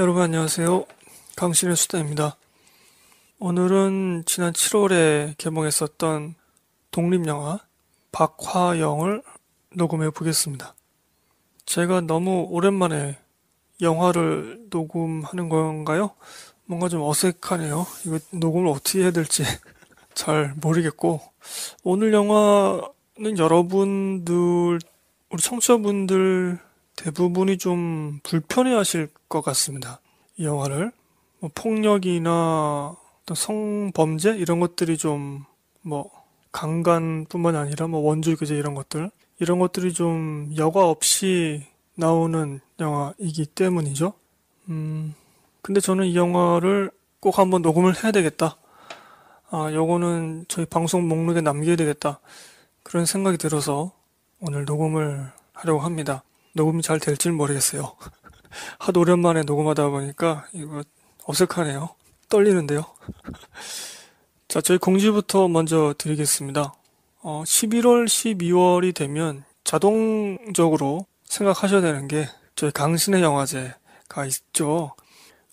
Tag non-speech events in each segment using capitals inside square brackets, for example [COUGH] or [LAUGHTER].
여러분 안녕하세요. 강신의 수다입니다. 오늘은 지난 7월에 개봉했었던 독립영화 박화영을 녹음해 보겠습니다. 제가 너무 오랜만에 영화를 녹음하는 건가요? 뭔가 좀 어색하네요. 이거 녹음을 어떻게 해야 될지 [LAUGHS] 잘 모르겠고 오늘 영화는 여러분들 우리 청취자분들 대부분이 좀 불편해하실 것 같습니다. 이 영화를 뭐 폭력이나 성범죄 이런 것들이 좀 뭐 강간뿐만 아니라 뭐 원조 교제 이런 것들 이런 것들이 좀 여과 없이 나오는 영화이기 때문이죠. 음, 근데 저는 이 영화를 꼭 한번 녹음을 해야 되겠다. 아, 요거는 저희 방송 목록에 남겨야 되겠다. 그런 생각이 들어서 오늘 녹음을 하려고 합니다. 녹음이 잘 될지는 모르겠어요. [LAUGHS] 하도 오랜만에 녹음하다 보니까 이거 어색하네요. 떨리는데요. [LAUGHS] 자, 저희 공지부터 먼저 드리겠습니다. 어, 11월, 12월이 되면 자동적으로 생각하셔야 되는 게 저희 강신의 영화제가 있죠.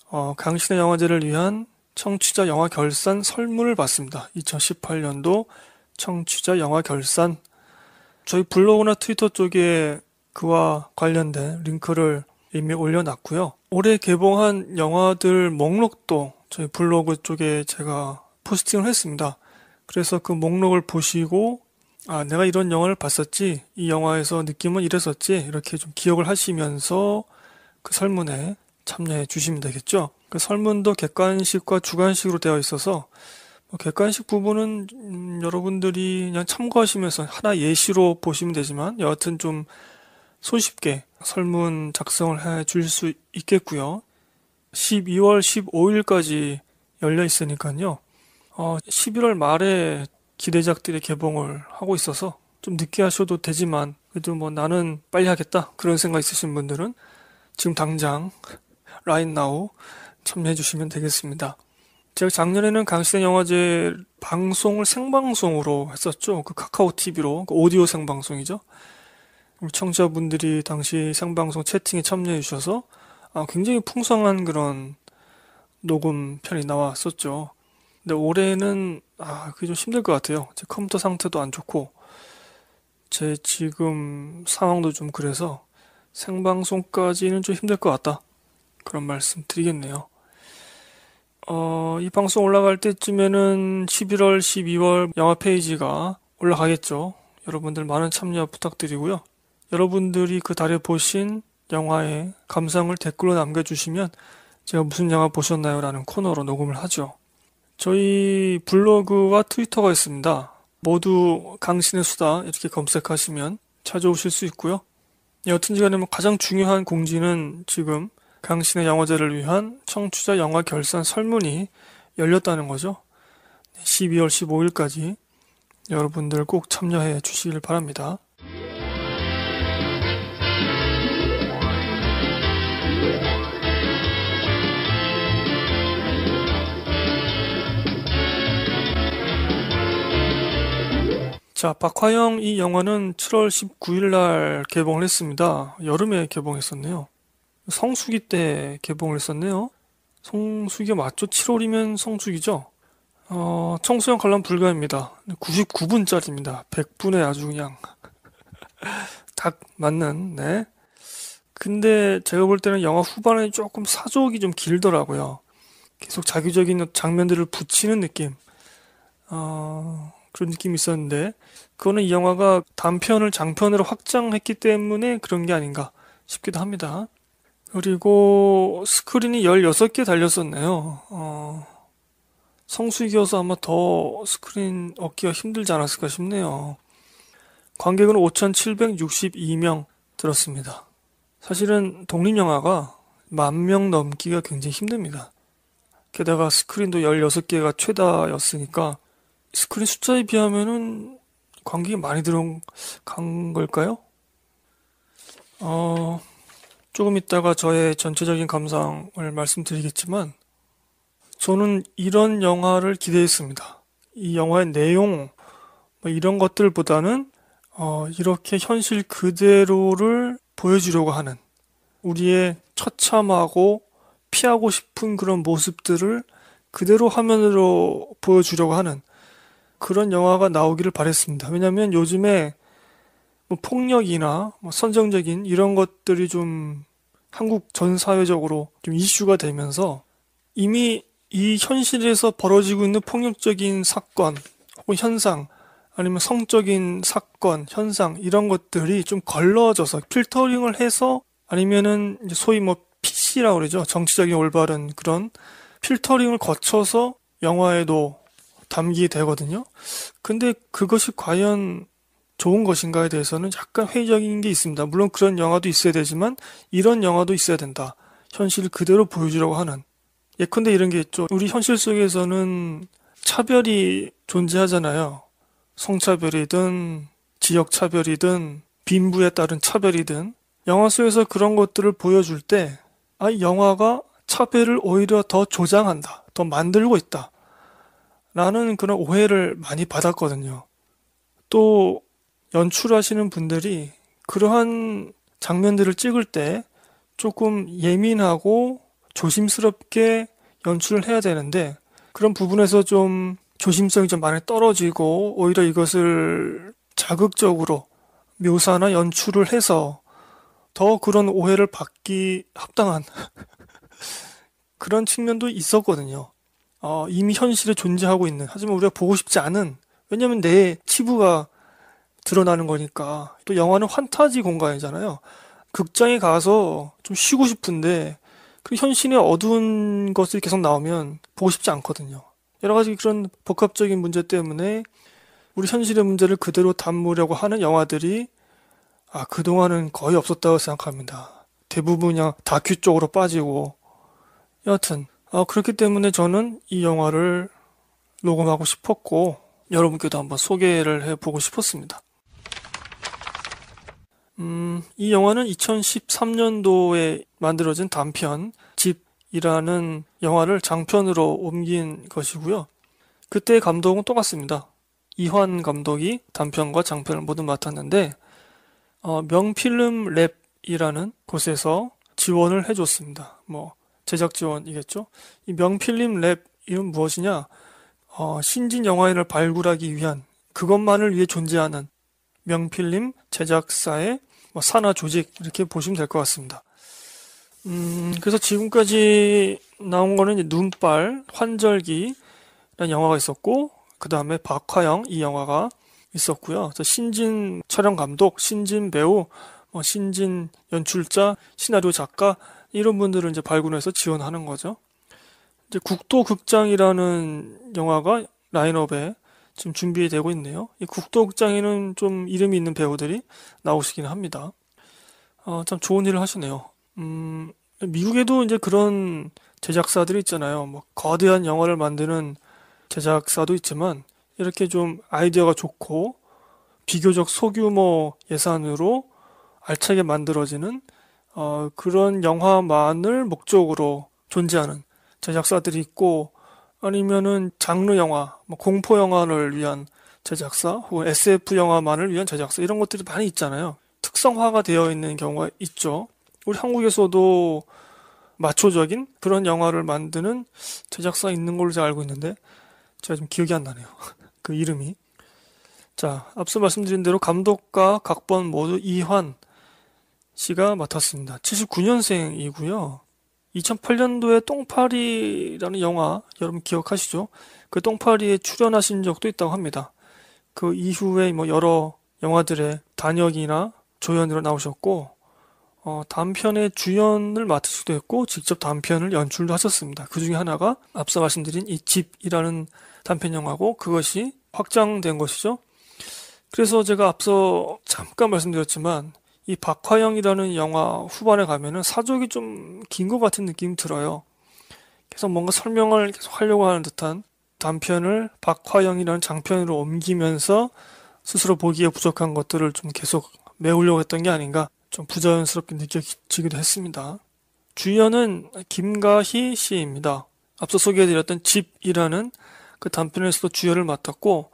어, 강신의 영화제를 위한 청취자 영화 결산 설문을 받습니다 2018년도 청취자 영화 결산 저희 블로그나 트위터 쪽에 그와 관련된 링크를 이미 올려놨고요. 올해 개봉한 영화들 목록도 저희 블로그 쪽에 제가 포스팅을 했습니다. 그래서 그 목록을 보시고 아 내가 이런 영화를 봤었지 이 영화에서 느낌은 이랬었지 이렇게 좀 기억을 하시면서 그 설문에 참여해 주시면 되겠죠. 그 설문도 객관식과 주관식으로 되어 있어서 뭐 객관식 부분은 음, 여러분들이 그냥 참고하시면서 하나 예시로 보시면 되지만 여하튼 좀 손쉽게 설문 작성을 해 줄 수 있겠고요. 12월 15일까지 열려 있으니까요. 어, 11월 말에 기대작들이 개봉을 하고 있어서 좀 늦게 하셔도 되지만 그래도 뭐 나는 빨리 하겠다 그런 생각 있으신 분들은 지금 당장 라인 나우 참여해 주시면 되겠습니다. 제가 작년에는 강시대 영화제 방송을 생방송으로 했었죠. 그 카카오 TV로 그 오디오 생방송이죠. 우리 청자분들이 당시 생방송 채팅에 참여해 주셔서 아, 굉장히 풍성한 그런 녹음 편이 나왔었죠. 근데 올해는 아 그게 좀 힘들 것 같아요. 제 컴퓨터 상태도 안 좋고 제 지금 상황도 좀 그래서 생방송까지는 좀 힘들 것 같다. 그런 말씀 드리겠네요. 어, 이 방송 올라갈 때쯤에는 11월, 12월 영화 페이지가 올라가겠죠. 여러분들 많은 참여 부탁드리고요. 여러분들이 그 달에 보신 영화의 감상을 댓글로 남겨주시면 제가 무슨 영화 보셨나요? 라는 코너로 녹음을 하죠. 저희 블로그와 트위터가 있습니다. 모두 강신의 수다 이렇게 검색하시면 찾아오실 수 있고요. 여튼 시간에 뭐 가장 중요한 공지는 지금 강신의 영화제를 위한 청취자 영화 결산 설문이 열렸다는 거죠. 12월 15일까지 여러분들 꼭 참여해 주시길 바랍니다. 자, 박화영 이 영화는 7월 19일 날 개봉을 했습니다. 여름에 개봉했었네요. 성수기 때 개봉을 했었네요. 성수기가 맞죠? 7월이면 성수기죠? 어, 청소년 관람 불가입니다. 99분짜리입니다. 100분에 아주 그냥 [LAUGHS] 딱 맞는, 네. 근데 제가 볼 때는 영화 후반에 조금 사족이 좀 길더라고요. 계속 자기적인 장면들을 붙이는 느낌. 어, 그런 느낌이 있었는데 그거는 이 영화가 단편을 장편으로 확장했기 때문에 그런 게 아닌가 싶기도 합니다. 그리고 스크린이 16개 달렸었네요. 어, 성수기여서 아마 더 스크린 얻기가 힘들지 않았을까 싶네요. 관객은 5,762명 들었습니다. 사실은 독립영화가 만 명 넘기가 굉장히 힘듭니다. 게다가 스크린도 16개가 최다였으니까 스크린 숫자에 비하면은 관객이 많이 들어간 걸까요? 어, 조금 있다가 저의 전체적인 감상을 말씀드리겠지만, 저는 이런 영화를 기대했습니다. 이 영화의 내용, 뭐 이런 것들보다는, 어, 이렇게 현실 그대로를 보여주려고 하는, 우리의 처참하고 피하고 싶은 그런 모습들을 그대로 화면으로 보여주려고 하는 그런 영화가 나오기를 바랬습니다. 왜냐하면 요즘에 뭐 폭력이나 뭐 선정적인 이런 것들이 좀 한국 전 사회적으로 좀 이슈가 되면서 이미 이 현실에서 벌어지고 있는 폭력적인 사건 혹은 현상 아니면 성적인 사건 현상 이런 것들이 좀 걸러져서 필터링을 해서 아니면은 소위 뭐 PC라고 그러죠 정치적인 올바른 그런 필터링을 거쳐서 영화에도 담기되거든요. 근데 그것이 과연 좋은 것인가에 대해서는 약간 회의적인 게 있습니다. 물론 그런 영화도 있어야 되지만 이런 영화도 있어야 된다. 현실을 그대로 보여주려고 하는. 예컨대 이런 게 있죠. 우리 현실 속에서는 차별이 존재하잖아요. 성차별이든 지역 차별이든 빈부에 따른 차별이든 영화 속에서 그런 것들을 보여줄 때 아, 영화가 차별을 오히려 더 조장한다. 더 만들고 있다. 라는 그런 오해를 많이 받았거든요. 또 연출하시는 분들이 그러한 장면들을 찍을 때 조금 예민하고 조심스럽게 연출을 해야 되는데 그런 부분에서 좀 조심성이 좀 많이 떨어지고 오히려 이것을 자극적으로 묘사나 연출을 해서 더 그런 오해를 받기 합당한 [LAUGHS] 그런 측면도 있었거든요. 어, 이미 현실에 존재하고 있는 하지만 우리가 보고 싶지 않은 왜냐면 내 치부가 드러나는 거니까 또 영화는 환타지 공간이잖아요. 극장에 가서 좀 쉬고 싶은데 그 현실의 어두운 것을 계속 나오면 보고 싶지 않거든요. 여러 가지 그런 복합적인 문제 때문에 우리 현실의 문제를 그대로 담으려고 하는 영화들이 아 그동안은 거의 없었다고 생각합니다. 대부분 그냥 다큐 쪽으로 빠지고 여하튼 어, 그렇기 때문에 저는 이 영화를 녹음하고 싶었고 여러분께도 한번 소개를 해보고 싶었습니다. 음, 이 영화는 2013년도에 만들어진 단편 집이라는 영화를 장편으로 옮긴 것이고요. 그때 의 감독은 똑같습니다. 이환 감독이 단편과 장편을 모두 맡았는데 어, 명필름 랩이라는 곳에서 지원을 해줬습니다. 뭐 제작 지원이겠죠. 이 명필름 랩 이름 무엇이냐? 어, 신진 영화인을 발굴하기 위한 그것만을 위해 존재하는 명필름 제작사의 뭐 산하 조직 이렇게 보시면 될 것 같습니다. 음, 그래서 지금까지 나온 거는 눈발, 환절기라는 영화가 있었고, 그 다음에 박화영 이 영화가 있었고요. 신진 촬영 감독, 신진 배우, 뭐 신진 연출자, 시나리오 작가 이런 분들을 이제 발굴해서 지원하는 거죠. 이제 국도극장이라는 영화가 라인업에 지금 준비되고 있네요. 이 국도극장에는 좀 이름이 있는 배우들이 나오시긴 합니다. 어, 참 좋은 일을 하시네요. 음, 미국에도 이제 그런 제작사들이 있잖아요. 뭐 거대한 영화를 만드는 제작사도 있지만 이렇게 좀 아이디어가 좋고 비교적 소규모 예산으로 알차게 만들어지는 어, 그런 영화만을 목적으로 존재하는 제작사들이 있고 아니면은 장르 영화, 뭐 공포 영화를 위한 제작사 혹은 SF 영화만을 위한 제작사 이런 것들이 많이 있잖아요. 특성화가 되어 있는 경우가 있죠. 우리 한국에서도 마초적인 그런 영화를 만드는 제작사 있는 걸로 제가 알고 있는데 제가 좀 기억이 안 나네요. [LAUGHS] 그 이름이. 자, 앞서 말씀드린 대로 감독과 각본 모두 이환, 씨가 맡았습니다. 79년생이고요. 2008년도에 똥파리라는 영화 여러분 기억하시죠? 그 똥파리에 출연하신 적도 있다고 합니다. 그 이후에 뭐 여러 영화들의 단역이나 조연으로 나오셨고 어, 단편의 주연을 맡을수도 했고 직접 단편을 연출도 하셨습니다. 그 중에 하나가 앞서 말씀드린 이 집이라는 단편 영화고 그것이 확장된 것이죠. 그래서 제가 앞서 잠깐 말씀드렸지만 이 박화영이라는 영화 후반에 가면은 사족이 좀 긴 것 같은 느낌이 들어요. 그래서 뭔가 설명을 계속 하려고 하는 듯한 단편을 박화영이라는 장편으로 옮기면서 스스로 보기에 부족한 것들을 좀 계속 메우려고 했던 게 아닌가 좀 부자연스럽게 느껴지기도 했습니다. 주연은 김가희 씨입니다. 앞서 소개해드렸던 집이라는 그 단편에서도 주연을 맡았고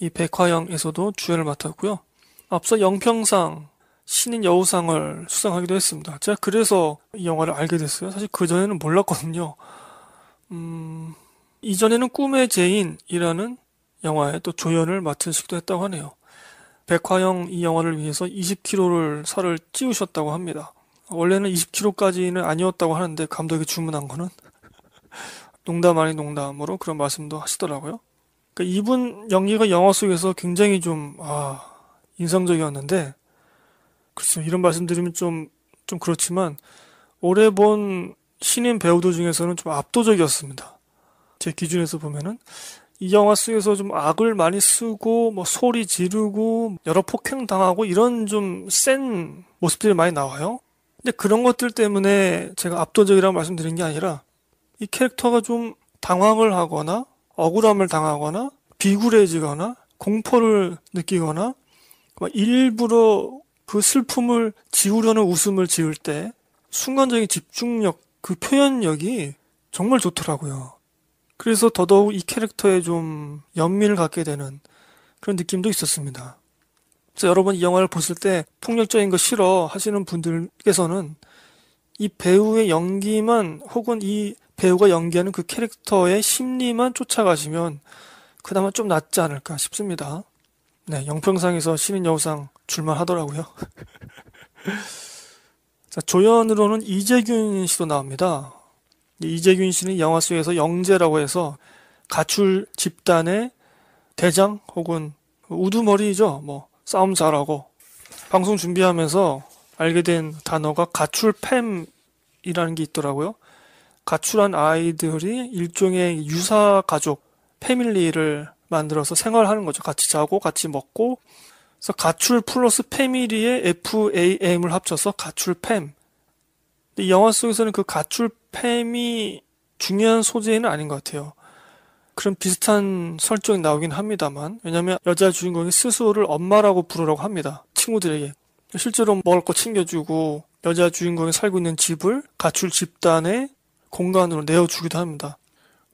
이 백화영에서도 주연을 맡았고요. 앞서 영평상 신인 여우상을 수상하기도 했습니다. 제가 그래서 이 영화를 알게 됐어요. 사실 그전에는 몰랐거든요. 음, 이전에는 꿈의 제인이라는 영화에 또 조연을 맡은 식도 했다고 하네요. 백화영 이 영화를 위해서 20kg를 살을 찌우셨다고 합니다. 원래는 20kg까지는 아니었다고 하는데 감독이 주문한 거는 [LAUGHS] 농담 아닌 농담으로 그런 말씀도 하시더라고요. 그러니까 이분 연기가 영화 속에서 굉장히 좀 아, 인상적이었는데 글쎄 이런 말씀드리면 좀 좀 그렇지만 올해 본 신인 배우들 중에서는 좀 압도적이었습니다. 제 기준에서 보면은 이 영화 속에서 좀 악을 많이 쓰고 뭐 소리 지르고 여러 폭행 당하고 이런 좀 센 모습들이 많이 나와요. 근데 그런 것들 때문에 제가 압도적이라고 말씀드린 게 아니라 이 캐릭터가 좀 당황을 하거나 억울함을 당하거나 비굴해지거나 공포를 느끼거나 일부러 그 슬픔을 지우려는 웃음을 지을 때 순간적인 집중력, 그 표현력이 정말 좋더라고요. 그래서 더더욱 이 캐릭터에 좀 연민을 갖게 되는 그런 느낌도 있었습니다. 그래서 여러분 이 영화를 보실 때 폭력적인 거 싫어 하시는 분들께서는 이 배우의 연기만 혹은 이 배우가 연기하는 그 캐릭터의 심리만 쫓아가시면 그나마 좀 낫지 않을까 싶습니다. 네, 영평상에서 신인 여우상 출마 하더라고요. [LAUGHS] 자, 조연으로는 이재균 씨도 나옵니다. 이재균 씨는 영화 속에서 영재라고 해서 가출 집단의 대장 혹은 우두머리죠. 뭐 싸움 잘하고 방송 준비하면서 알게 된 단어가 가출팸이라는 게 있더라고요. 가출한 아이들이 일종의 유사 가족 패밀리를 만들어서 생활하는 거죠. 같이 자고 같이 먹고 그래서 가출 플러스 패밀리의 FAM을 합쳐서 가출 팸. 근데 영화 속에서는 그 가출 팸이 중요한 소재는 아닌 것 같아요. 그런 비슷한 설정이 나오긴 합니다만 왜냐하면 여자 주인공이 스스로를 엄마라고 부르라고 합니다. 친구들에게 실제로 먹을 거 챙겨주고 여자 주인공이 살고 있는 집을 가출 집단의 공간으로 내어주기도 합니다.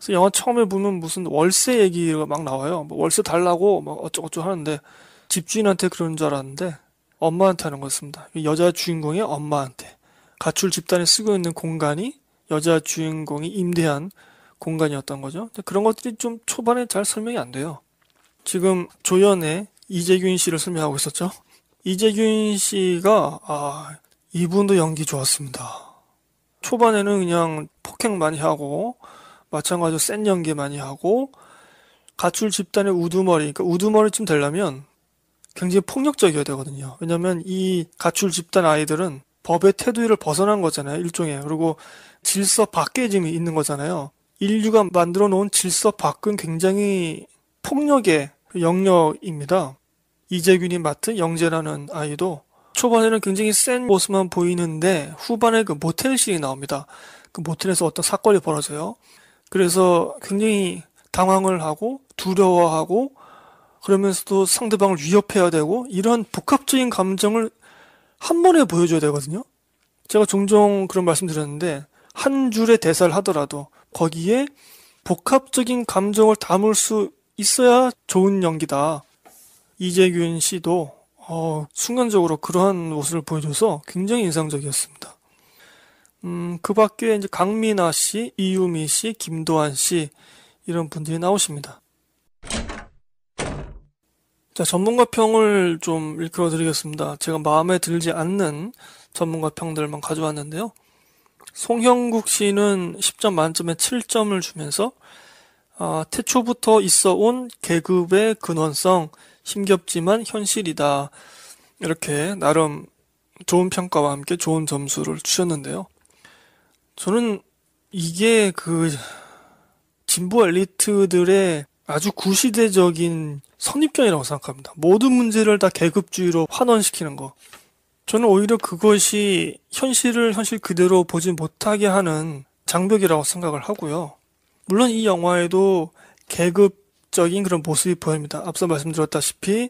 그래서 영화 처음에 보면 무슨 월세 얘기가 막 나와요. 뭐 월세 달라고 막 어쩌고저쩌고 하는데 집주인한테 그런 줄 알았는데 엄마한테 하는 거였습니다. 여자 주인공의 엄마한테 가출 집단이 쓰고 있는 공간이 여자 주인공이 임대한 공간이었던 거죠. 그런 것들이 좀 초반에 잘 설명이 안 돼요. 지금 조연의 이재균 씨를 설명하고 있었죠. 이재균 씨가 아 이분도 연기 좋았습니다. 초반에는 그냥 폭행 많이 하고 마찬가지로 센 연기 많이 하고 가출 집단의 우두머리, 그니까 우두머리쯤 되려면 굉장히 폭력적이어야 되거든요. 왜냐하면 이 가출 집단 아이들은 법의 테두리를 벗어난 거잖아요, 일종의. 그리고 질서 밖에 지금 있는 거잖아요. 인류가 만들어 놓은 질서 밖은 굉장히 폭력의 영역입니다. 이재균이 맡은 영재라는 아이도 초반에는 굉장히 센 모습만 보이는데 후반에 그 모텔 씬이 나옵니다. 그 모텔에서 어떤 사건이 벌어져요. 그래서 굉장히 당황을 하고 두려워하고 그러면서도 상대방을 위협해야 되고 이러한 복합적인 감정을 한 번에 보여줘야 되거든요. 제가 종종 그런 말씀드렸는데 한 줄의 대사를 하더라도 거기에 복합적인 감정을 담을 수 있어야 좋은 연기다. 이재균 씨도 어, 순간적으로 그러한 모습을 보여줘서 굉장히 인상적이었습니다. 음, 그 밖에 이제 강민아 씨, 이유미 씨, 김도환 씨, 이런 분들이 나오십니다. 자, 전문가 평을 좀 일컬어 드리겠습니다. 제가 마음에 들지 않는 전문가 평들만 가져왔는데요. 송형국 씨는 10점 만점에 7점을 주면서 아, 태초부터 있어 온 계급의 근원성, 힘겹지만 현실이다. 이렇게 나름 좋은 평가와 함께 좋은 점수를 주셨는데요. 저는 이게 그 진보 엘리트들의 아주 구시대적인 선입견이라고 생각합니다. 모든 문제를 다 계급주의로 환원시키는 거. 저는 오히려 그것이 현실을 현실 그대로 보지 못하게 하는 장벽이라고 생각을 하고요. 물론 이 영화에도 계급적인 그런 모습이 보입니다. 앞서 말씀드렸다시피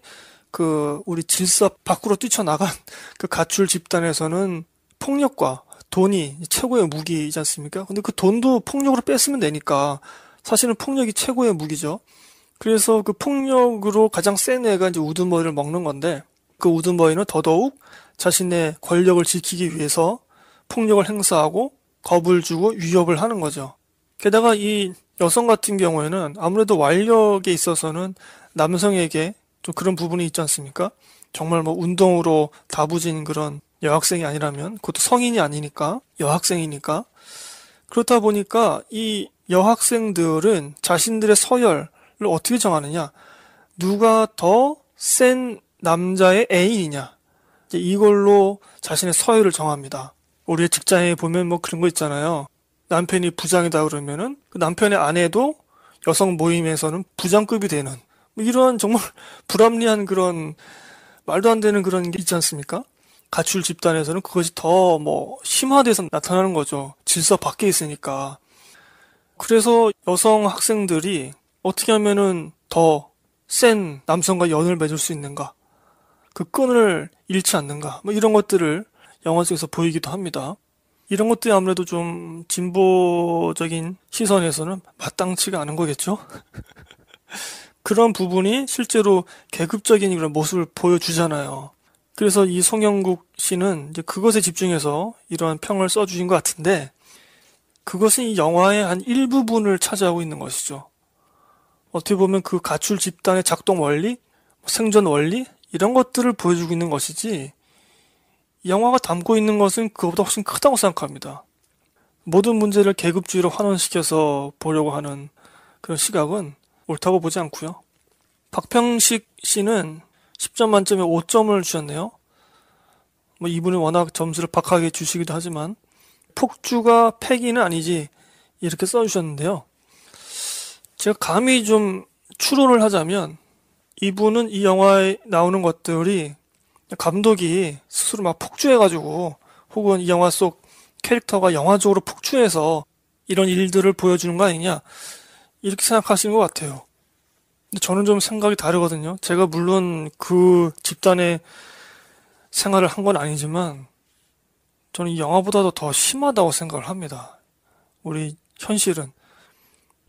그 우리 질서 밖으로 뛰쳐나간 [LAUGHS] 그 가출 집단에서는 폭력과 돈이 최고의 무기이지 않습니까? 근데 그 돈도 폭력으로 뺐으면 되니까 사실은 폭력이 최고의 무기죠. 그래서 그 폭력으로 가장 센 애가 이제 우두머리를 먹는 건데 그우두머이는 더더욱 자신의 권력을 지키기 위해서 폭력을 행사하고 겁을 주고 위협을 하는 거죠. 게다가 이 여성 같은 경우에는 아무래도 완력에 있어서는 남성에게 좀 그런 부분이 있지 않습니까? 정말 뭐 운동으로 다부진 그런 여학생이 아니라면 그것도 성인이 아니니까 여학생이니까 그렇다 보니까 이 여학생들은 자신들의 서열을 어떻게 정하느냐 누가 더 센 남자의 애인이냐 이걸로 제이 자신의 서열을 정합니다. 우리의 직장에 보면 뭐 그런 거 있잖아요. 남편이 부장이다 그러면은 그 남편의 아내도 여성 모임에서는 부장급이 되는 뭐이러한 정말 [LAUGHS] 불합리한 그런 말도 안 되는 그런 게 있지 않습니까? 가출 집단에서는 그것이 더 뭐 심화돼서 나타나는 거죠. 질서 밖에 있으니까. 그래서 여성 학생들이 어떻게 하면은 더 센 남성과 연을 맺을 수 있는가. 그 끈을 잃지 않는가. 뭐 이런 것들을 영화 속에서 보이기도 합니다. 이런 것들이 아무래도 좀 진보적인 시선에서는 마땅치가 않은 거겠죠? [LAUGHS] 그런 부분이 실제로 계급적인 그런 모습을 보여주잖아요. 그래서 이 송영국 씨는 이제 그것에 집중해서 이러한 평을 써주신 것 같은데 그것은 이 영화의 한 일부분을 차지하고 있는 것이죠. 어떻게 보면 그 가출 집단의 작동 원리, 뭐 생존 원리 이런 것들을 보여주고 있는 것이지 영화가 담고 있는 것은 그것보다 훨씬 크다고 생각합니다. 모든 문제를 계급주의로 환원시켜서 보려고 하는 그런 시각은 옳다고 보지 않고요. 박평식 씨는 10점 만점에 5점을 주셨네요. 뭐이분이 워낙 점수를 박하게 주시기도 하지만 폭주가 패기는 아니지 이렇게 써주셨는데요. 제가 감히 좀 추론을 하자면 이분은 이 영화에 나오는 것들이 감독이 스스로 막 폭주해가지고 혹은 이 영화 속 캐릭터가 영화적으로 폭주해서 이런 일들을 보여주는 거 아니냐 이렇게 생각하시는 것 같아요. 저는 좀 생각이 다르거든요. 제가 물론 그 집단의 생활을 한 건 아니지만 저는 이 영화보다도 더 심하다고 생각을 합니다. 우리 현실은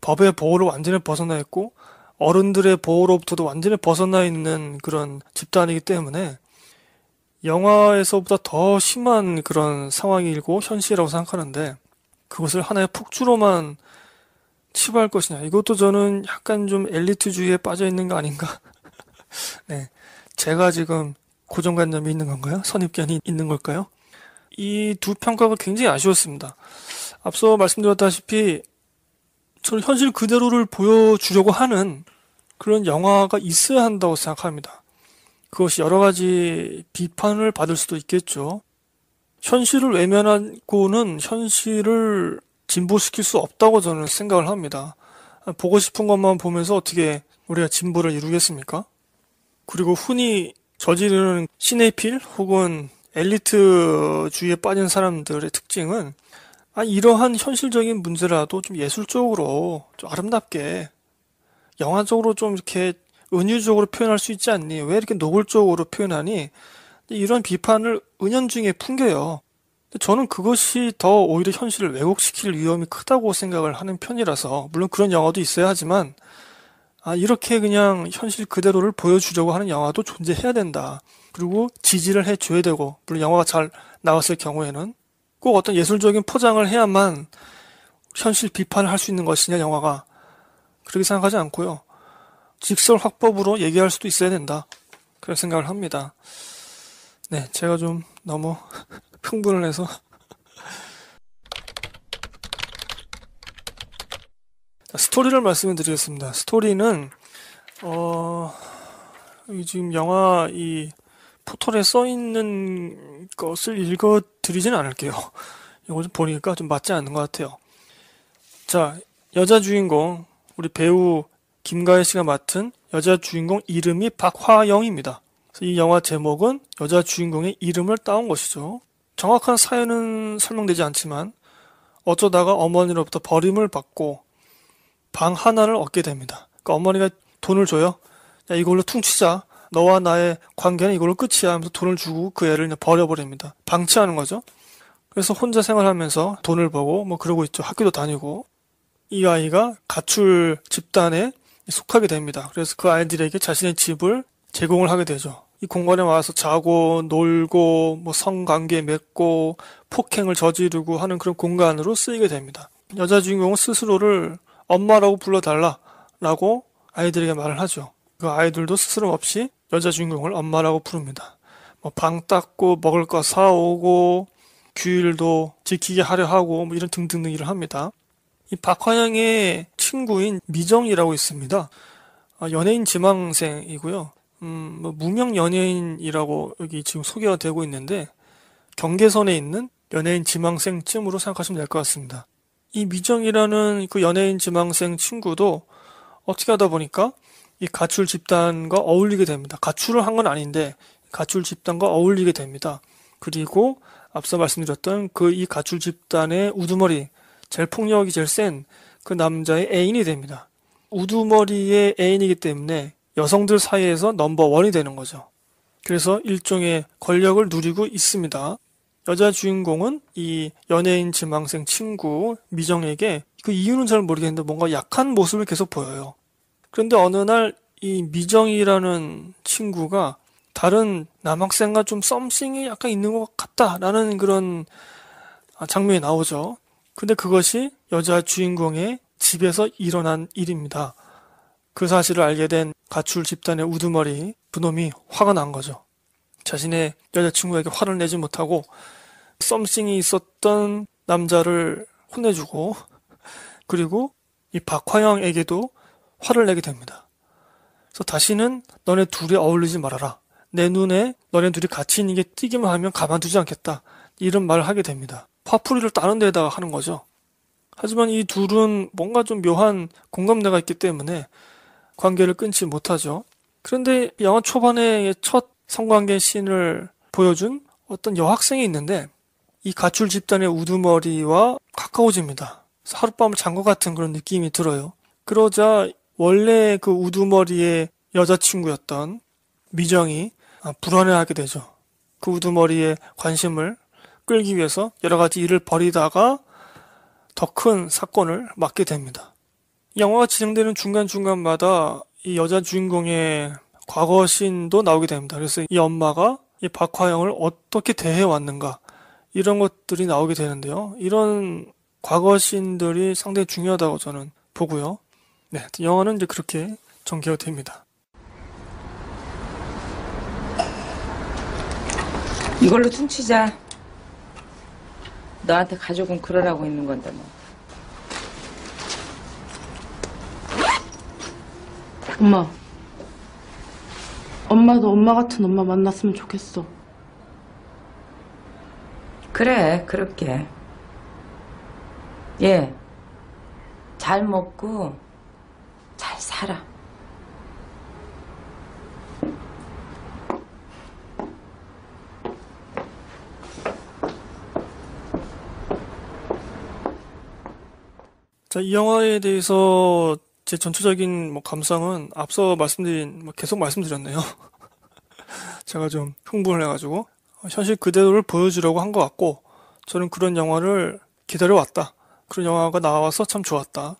법의 보호를 완전히 벗어나 있고 어른들의 보호로부터도 완전히 벗어나 있는 그런 집단이기 때문에 영화에서보다 더 심한 그런 상황이고 현실이라고 생각하는데 그것을 하나의 폭주로만 치부할 것이냐. 이것도 저는 약간 좀 엘리트주의에 빠져 있는 거 아닌가. [LAUGHS] 네. 제가 지금 고정관념이 있는 건가요? 선입견이 있는 걸까요? 이 두 평가가 굉장히 아쉬웠습니다. 앞서 말씀드렸다시피 저는 현실 그대로를 보여주려고 하는 그런 영화가 있어야 한다고 생각합니다. 그것이 여러 가지 비판을 받을 수도 있겠죠. 현실을 외면하고는 현실을 진보시킬 수 없다고 저는 생각을 합니다. 보고 싶은 것만 보면서 어떻게 우리가 진보를 이루겠습니까? 그리고 흔히 저지르는 시네필 혹은 엘리트주의에 빠진 사람들의 특징은 아 이러한 현실적인 문제라도 좀 예술적으로 좀 아름답게 영화적으로 좀 이렇게 은유적으로 표현할 수 있지 않니? 왜 이렇게 노골적으로 표현하니? 이런 비판을 은연중에 풍겨요. 저는 그것이 더 오히려 현실을 왜곡시킬 위험이 크다고 생각을 하는 편이라서 물론 그런 영화도 있어야 하지만 아 이렇게 그냥 현실 그대로를 보여주려고 하는 영화도 존재해야 된다. 그리고 지지를 해줘야 되고 물론 영화가 잘 나왔을 경우에는 꼭 어떤 예술적인 포장을 해야만 현실 비판을 할 수 있는 것이냐 영화가 그렇게 생각하지 않고요. 직설 확법으로 얘기할 수도 있어야 된다. 그런 생각을 합니다. 네, 제가 좀 너무 [LAUGHS] 흥분을 해서 [LAUGHS] 스토리를 말씀을 드리겠습니다. 스토리는 어 지금 영화 이 포털에 써 있는 것을 읽어 드리진 않을게요. 이거 좀 보니까 좀 맞지 않는 것 같아요. 자, 여자 주인공 우리 배우 김가희 씨가 맡은 여자 주인공 이름이 박화영입니다. 이 영화 제목은 여자 주인공의 이름을 따온 것이죠. 정확한 사연은 설명되지 않지만 어쩌다가 어머니로부터 버림을 받고 방 하나를 얻게 됩니다. 그러니까 어머니가 돈을 줘요. 야, 이걸로 퉁치자. 너와 나의 관계는 이걸로 끝이야 하면서 돈을 주고 그 애를 버려버립니다. 방치하는 거죠. 그래서 혼자 생활하면서 돈을 버고 뭐 그러고 있죠. 학교도 다니고. 이 아이가 가출 집단에 속하게 됩니다. 그래서 그 아이들에게 자신의 집을 제공을 하게 되죠. 이공간에 와서 자고 놀고 뭐 성관계 맺고 폭행을 저지르고 하는 그런 공간으로 쓰이게 됩니다. 여자 주인공은 스스로를 엄마라고 불러달라라고 아이들에게 말을 하죠. 그 아이들도 스스럼 없이 여자 주인공을 엄마라고 부릅니다. 뭐 방 닦고 먹을 거 사오고 규율도 지키게 하려 하고 뭐 이런 등등등 일을 합니다. 이 박화영의 친구인 미정이라고 있습니다. 아, 연예인 지망생이고요. 음, 뭐 무명 연예인이라고 여기 지금 소개가 되고 있는데 경계선에 있는 연예인 지망생쯤으로 생각하시면 될 것 같습니다. 이 미정이라는 그 연예인 지망생 친구도 어떻게 하다 보니까 이 가출 집단과 어울리게 됩니다. 가출을 한 건 아닌데 가출 집단과 어울리게 됩니다. 그리고 앞서 말씀드렸던 그 이 가출 집단의 우두머리, 제일 폭력이 제일 센 그 남자의 애인이 됩니다. 우두머리의 애인이기 때문에 여성들 사이에서 넘버원이 되는 거죠. 그래서 일종의 권력을 누리고 있습니다. 여자 주인공은 이 연예인 지망생 친구 미정에게 그 이유는 잘 모르겠는데 뭔가 약한 모습을 계속 보여요. 그런데 어느 날 이 미정이라는 친구가 다른 남학생과 좀 썸씽이 약간 있는 것 같다라는 그런 장면이 나오죠. 근데 그것이 여자 주인공의 집에서 일어난 일입니다. 그 사실을 알게 된 가출 집단의 우두머리 분놈이 화가 난 거죠. 자신의 여자친구에게 화를 내지 못하고 썸씽이 있었던 남자를 혼내주고 그리고 이 박화영에게도 화를 내게 됩니다. 그래서 다시는 너네 둘이 어울리지 말아라. 내 눈에 너네 둘이 같이 있는 게 띄기만 하면 가만두지 않겠다. 이런 말을 하게 됩니다. 화풀이를 다른 데다가 하는 거죠. 하지만 이 둘은 뭔가 좀 묘한 공감대가 있기 때문에 관계를 끊지 못하죠. 그런데 영화 초반에 첫 성관계 씬을 보여준 어떤 여학생이 있는데 이 가출 집단의 우두머리와 가까워집니다. 하룻밤을 잔 것 같은 그런 느낌이 들어요. 그러자 원래 그 우두머리의 여자친구였던 미정이 아, 불안해하게 되죠. 그 우두머리의 관심을 끌기 위해서 여러 가지 일을 벌이다가 더 큰 사건을 맡게 됩니다. 영화가 진행되는 중간중간마다 이 여자 주인공의 과거 신도 나오게 됩니다. 그래서 이 엄마가 이 박화영을 어떻게 대해왔는가 이런 것들이 나오게 되는데요. 이런 과거 신들이 상당히 중요하다고 저는 보고요. 네, 영화는 이제 그렇게 전개가 됩니다. 이걸로 퉁치자. 너한테 가족은 그러라고 있는 건데 뭐. 엄마. 엄마도 엄마 같은 엄마 만났으면 좋겠어. 그래, 그렇게. 예. 잘 먹고, 잘 살아. 자, 이 영화에 대해서 제 전체적인 뭐 감상은 앞서 말씀드린 뭐 계속 말씀드렸네요. [LAUGHS] 제가 좀 흥분을 해가지고 현실 그대로를 보여주려고 한 것 같고 저는 그런 영화를 기다려왔다. 그런 영화가 나와서 참 좋았다.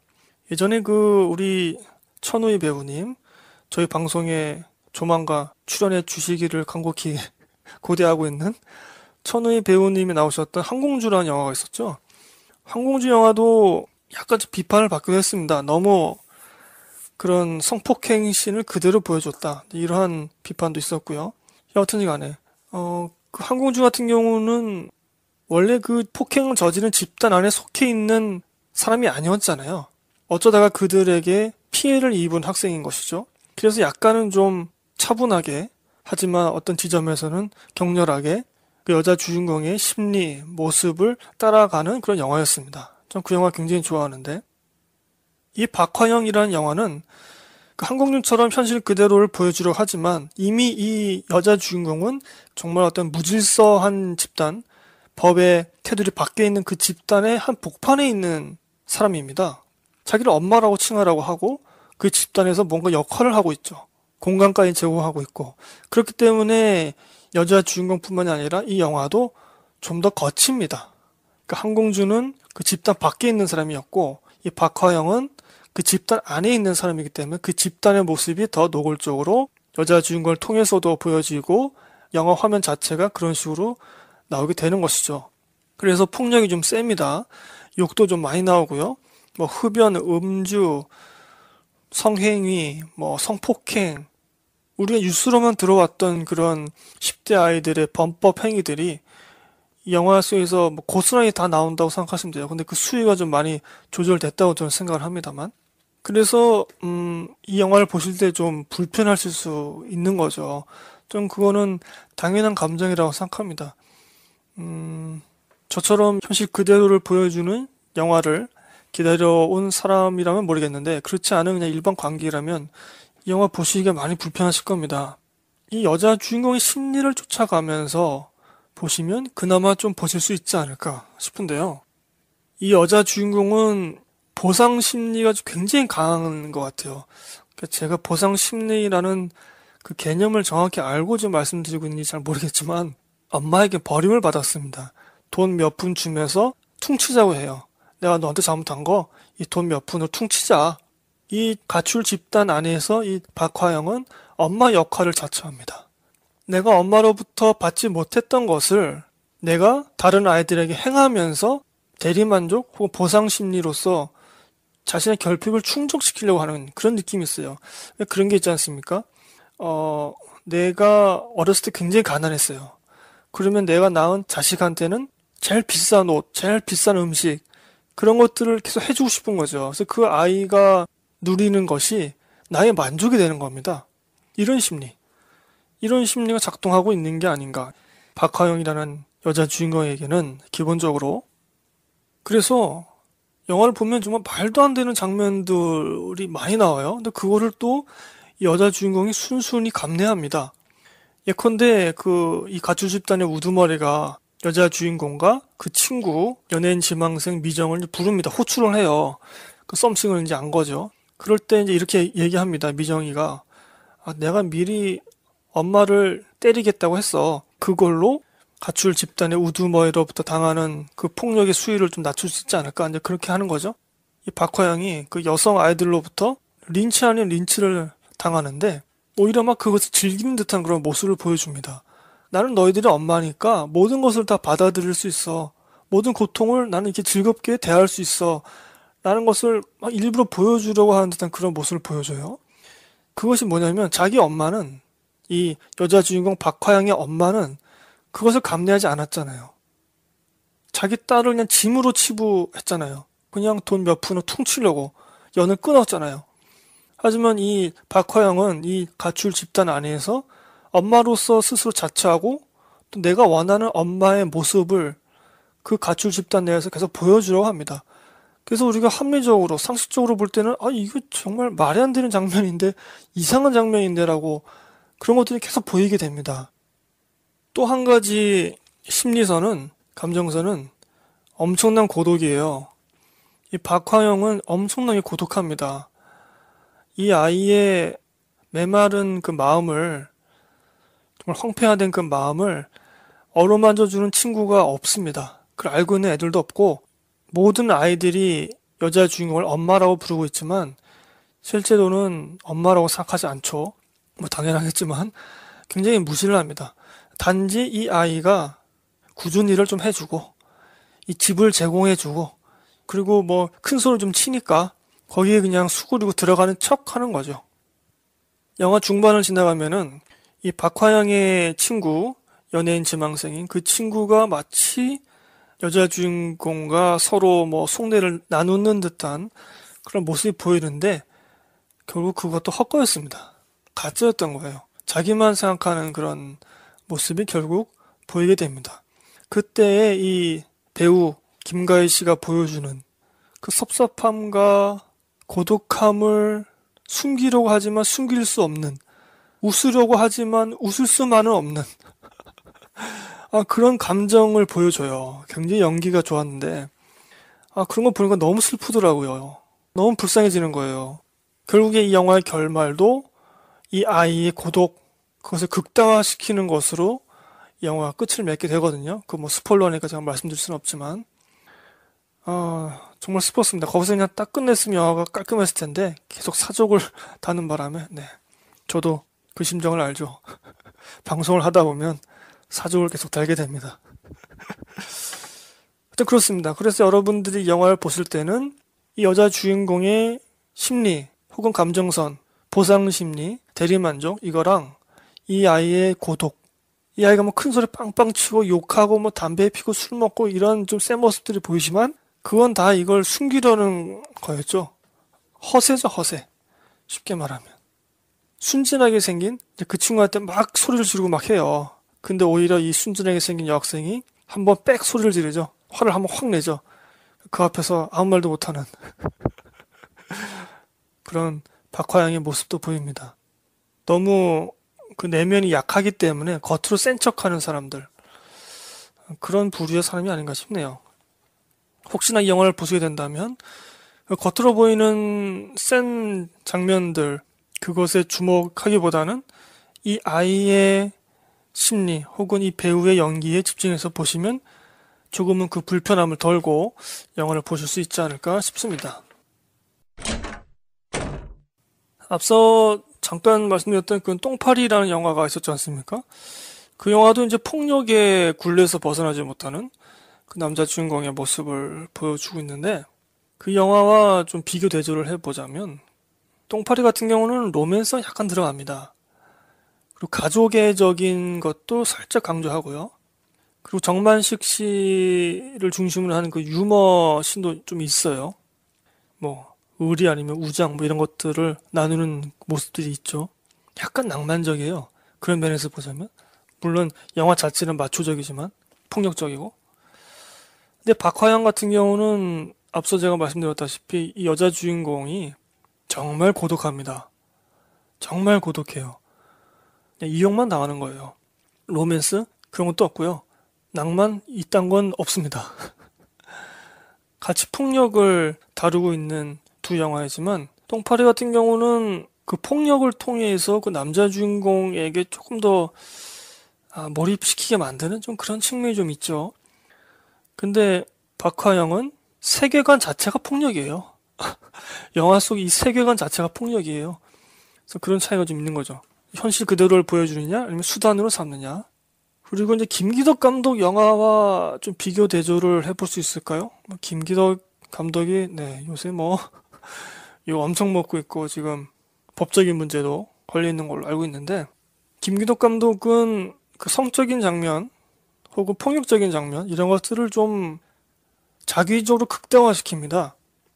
예전에 그 우리 천우희 배우님 저희 방송에 조만간 출연해 주시기를 간곡히 [LAUGHS] 고대하고 있는 천우희 배우님이 나오셨던 항공주라는 영화가 있었죠. 항공주 영화도 약간 좀 비판을 받기도 했습니다. 너무 그런 성폭행 신을 그대로 보여줬다. 이러한 비판도 있었고요. 여하튼 간에 어, 그 항공주 같은 경우는 원래 그 폭행을 저지른 집단 안에 속해 있는 사람이 아니었잖아요. 어쩌다가 그들에게 피해를 입은 학생인 것이죠. 그래서 약간은 좀 차분하게 하지만 어떤 지점에서는 격렬하게 그 여자 주인공의 심리 모습을 따라가는 그런 영화였습니다. 전 그 영화 굉장히 좋아하는데 이 박화영이라는 영화는 그 한국님처럼 현실 그대로를 보여주려 하지만 이미 이 여자 주인공은 정말 어떤 무질서한 집단, 법의 테두리 밖에 있는 그 집단의 한 복판에 있는 사람입니다. 자기를 엄마라고 칭하라고 하고 그 집단에서 뭔가 역할을 하고 있죠. 공간까지 제공하고 있고 그렇기 때문에 여자 주인공뿐만이 아니라 이 영화도 좀 더 거칩니다. 그러공주는그 그러니까 집단 밖에 있는 사람이었고 이 박화영은 그 집단 안에 있는 사람이기 때문에 그 집단의 모습이 더 노골적으로 여자 주인공을 통해서도 보여지고 영화 화면 자체가 그런 식으로 나오게 되는 것이죠. 그래서 폭력이 좀 셉니다. 욕도 좀 많이 나오고요. 뭐 흡연, 음주, 성행위, 뭐 성폭행 우리가 뉴스로만 들어왔던 그런 10대 아이들의 범법 행위들이 영화 속에서 뭐 고스란히 다 나온다고 생각하시면 돼요. 근데 그 수위가 좀 많이 조절됐다고 저는 생각을 합니다만. 그래서 음, 이 영화를 보실 때 좀 불편하실 수 있는 거죠. 좀 그거는 당연한 감정이라고 생각합니다. 음, 저처럼 현실 그대로를 보여주는 영화를 기다려온 사람이라면 모르겠는데 그렇지 않은 그냥 일반 관객이라면 이 영화 보시기가 많이 불편하실 겁니다. 이 여자 주인공의 심리를 쫓아가면서 보시면 그나마 좀 보실 수 있지 않을까 싶은데요. 이 여자 주인공은 보상 심리가 굉장히 강한 것 같아요. 그러니까 제가 보상 심리라는 그 개념을 정확히 알고 좀 말씀드리고 있는지 잘 모르겠지만 엄마에게 버림을 받았습니다. 돈 몇 푼 주면서 퉁치자고 해요. 내가 너한테 잘못한 거 이 돈 몇 푼을 퉁치자. 이 가출 집단 안에서 이 박화영은 엄마 역할을 자처합니다. 내가 엄마로부터 받지 못했던 것을 내가 다른 아이들에게 행하면서 대리만족 혹은 보상 심리로서 자신의 결핍을 충족시키려고 하는 그런 느낌이 있어요. 그런 게 있지 않습니까? 어, 내가 어렸을 때 굉장히 가난했어요. 그러면 내가 낳은 자식한테는 제일 비싼 옷, 제일 비싼 음식, 그런 것들을 계속 해주고 싶은 거죠. 그래서 그 아이가 누리는 것이 나의 만족이 되는 겁니다. 이런 심리. 이런 심리가 작동하고 있는 게 아닌가. 박화영이라는 여자 주인공에게는 기본적으로. 그래서 영화를 보면 정말 말도 안 되는 장면들이 많이 나와요. 근데 그거를 또 여자 주인공이 순순히 감내합니다. 예컨대 그이 그 가출 집단의 우두머리가 여자 주인공과 그 친구 연예인 지망생 미정을 부릅니다. 호출을 해요. 그 썸씽을 이제 안 거죠. 그럴 때 이제 이렇게 얘기합니다. 미정이가 아, 내가 미리 엄마를 때리겠다고 했어. 그걸로 가출 집단의 우두머리로부터 당하는 그 폭력의 수위를 좀 낮출 수 있지 않을까 이제 그렇게 하는 거죠. 이 박화양이 그 여성 아이들로부터 린치 아닌 린치를 당하는데 오히려 막 그것을 즐기는 듯한 그런 모습을 보여줍니다. 나는 너희들의 엄마니까 모든 것을 다 받아들일 수 있어. 모든 고통을 나는 이렇게 즐겁게 대할 수 있어. 라는 것을 막 일부러 보여주려고 하는 듯한 그런 모습을 보여줘요. 그것이 뭐냐면 자기 엄마는 이 여자 주인공 박화양의 엄마는 그것을 감내하지 않았잖아요. 자기 딸을 그냥 짐으로 치부했잖아요. 그냥 돈 몇 푼을 퉁치려고 연을 끊었잖아요. 하지만 이 박화영은 이 가출 집단 안에서 엄마로서 스스로 자처하고 또 내가 원하는 엄마의 모습을 그 가출 집단 내에서 계속 보여주려고 합니다. 그래서 우리가 합리적으로 상식적으로 볼 때는 아 이거 정말 말이 안 되는 장면인데 이상한 장면인데라고 그런 것들이 계속 보이게 됩니다. 또한 가지 심리선은 감정선은 엄청난 고독이에요. 이 박화영은 엄청나게 고독합니다. 이 아이의 메마른 그 마음을 정말 황폐화된 그 마음을 어루만져주는 친구가 없습니다. 그걸 알고 있는 애들도 없고 모든 아이들이 여자 주인공을 엄마라고 부르고 있지만 실제로는 엄마라고 생각하지 않죠. 뭐 당연하겠지만 굉장히 무시를 합니다. 단지 이 아이가 꾸준 일을 좀 해주고 이 집을 제공해주고 그리고 뭐큰 소리 좀 치니까 거기에 그냥 수그리고 들어가는 척 하는 거죠. 영화 중반을 지나가면은 이 박화영의 친구 연예인 지망생인 그 친구가 마치 여자 주인공과 서로 뭐 속내를 나누는 듯한 그런 모습이 보이는데 결국 그것도 헛거였습니다. 가짜였던 거예요. 자기만 생각하는 그런 모습이 결국 보이게 됩니다. 그때의 이 배우 김가희 씨가 보여주는 그 섭섭함과 고독함을 숨기려고 하지만 숨길 수 없는 웃으려고 하지만 웃을 수만은 없는 [LAUGHS] 아, 그런 감정을 보여줘요. 굉장히 연기가 좋았는데 아, 그런 거 보니까 너무 슬프더라고요. 너무 불쌍해지는 거예요. 결국에 이 영화의 결말도 이 아이의 고독 그것을 극단화시키는 것으로 영화가 끝을 맺게 되거든요. 그 뭐 스포일러니까 제가 말씀드릴 수는 없지만 어, 정말 슬펐습니다. 거기서 그냥 딱 끝냈으면 영화가 깔끔했을 텐데 계속 사족을 [LAUGHS] 다는 바람에 네 저도 그 심정을 알죠. [LAUGHS] 방송을 하다 보면 사족을 계속 달게 됩니다. [LAUGHS] 하여튼 그렇습니다. 그래서 여러분들이 영화를 보실 때는 이 여자 주인공의 심리 혹은 감정선, 보상 심리, 대리만족 이거랑 이 아이의 고독, 이 아이가 뭐 큰 소리 빵빵 치고 욕하고 뭐 담배 피고 술 먹고 이런 좀센 모습들이 보이지만 그건 다 이걸 숨기려는 거였죠. 허세죠, 허세. 쉽게 말하면. 순진하게 생긴 그 친구한테 막 소리를 지르고 막 해요. 근데 오히려 이 순진하게 생긴 여학생이 한번 빽 소리를 지르죠. 화를 한번 확 내죠. 그 앞에서 아무 말도 못하는 [LAUGHS] 그런 박화영의 모습도 보입니다. 너무 그 내면이 약하기 때문에 겉으로 센 척하는 사람들 그런 부류의 사람이 아닌가 싶네요. 혹시나 이 영화를 보시게 된다면 그 겉으로 보이는 센 장면들 그것에 주목하기보다는 이 아이의 심리 혹은 이 배우의 연기에 집중해서 보시면 조금은 그 불편함을 덜고 영화를 보실 수 있지 않을까 싶습니다. 앞서 잠깐 말씀드렸던 그 똥파리라는 영화가 있었지 않습니까? 그 영화도 이제 폭력의 굴레에서 벗어나지 못하는 그 남자 주인공의 모습을 보여주고 있는데 그 영화와 좀 비교 대조를 해보자면 똥파리 같은 경우는 로맨스가 약간 들어갑니다. 그리고 가족애적인 것도 살짝 강조하고요. 그리고 정만식 씨를 중심으로 하는 그 유머 신도 좀 있어요. 뭐 의리 아니면 우장 뭐 이런 것들을 나누는 모습들이 있죠. 약간 낭만적이에요. 그런 면에서 보자면 물론 영화 자체는 마초적이지만 폭력적이고 근데 박화영 같은 경우는 앞서 제가 말씀드렸다시피 이 여자 주인공이 정말 고독합니다. 정말 고독해요. 이용만 당하는 거예요. 로맨스 그런 것도 없고요. 낭만 이딴 건 없습니다. [LAUGHS] 같이 폭력을 다루고 있는 두 영화이지만 똥파리 같은 경우는 그 폭력을 통해서 그 남자 주인공에게 조금 더 아, 몰입시키게 만드는 좀 그런 측면이 좀 있죠. 근데 박화영은 세계관 자체가 폭력이에요. [LAUGHS] 영화 속 이 세계관 자체가 폭력이에요. 그래서 그런 차이가 좀 있는 거죠. 현실 그대로를 보여주느냐, 아니면 수단으로 삼느냐. 그리고 이제 김기덕 감독 영화와 좀 비교 대조를 해볼 수 있을까요? 뭐 김기덕 감독이, 네, 요새 뭐, 이거 엄청 먹고 있고 지금 법적인 문제도 걸려 있는 걸로 알고 있는데 김기덕 감독은 그 성적인 장면 혹은 폭력적인 장면 이런 것들을 좀 자기적으로 극대화시킵니다.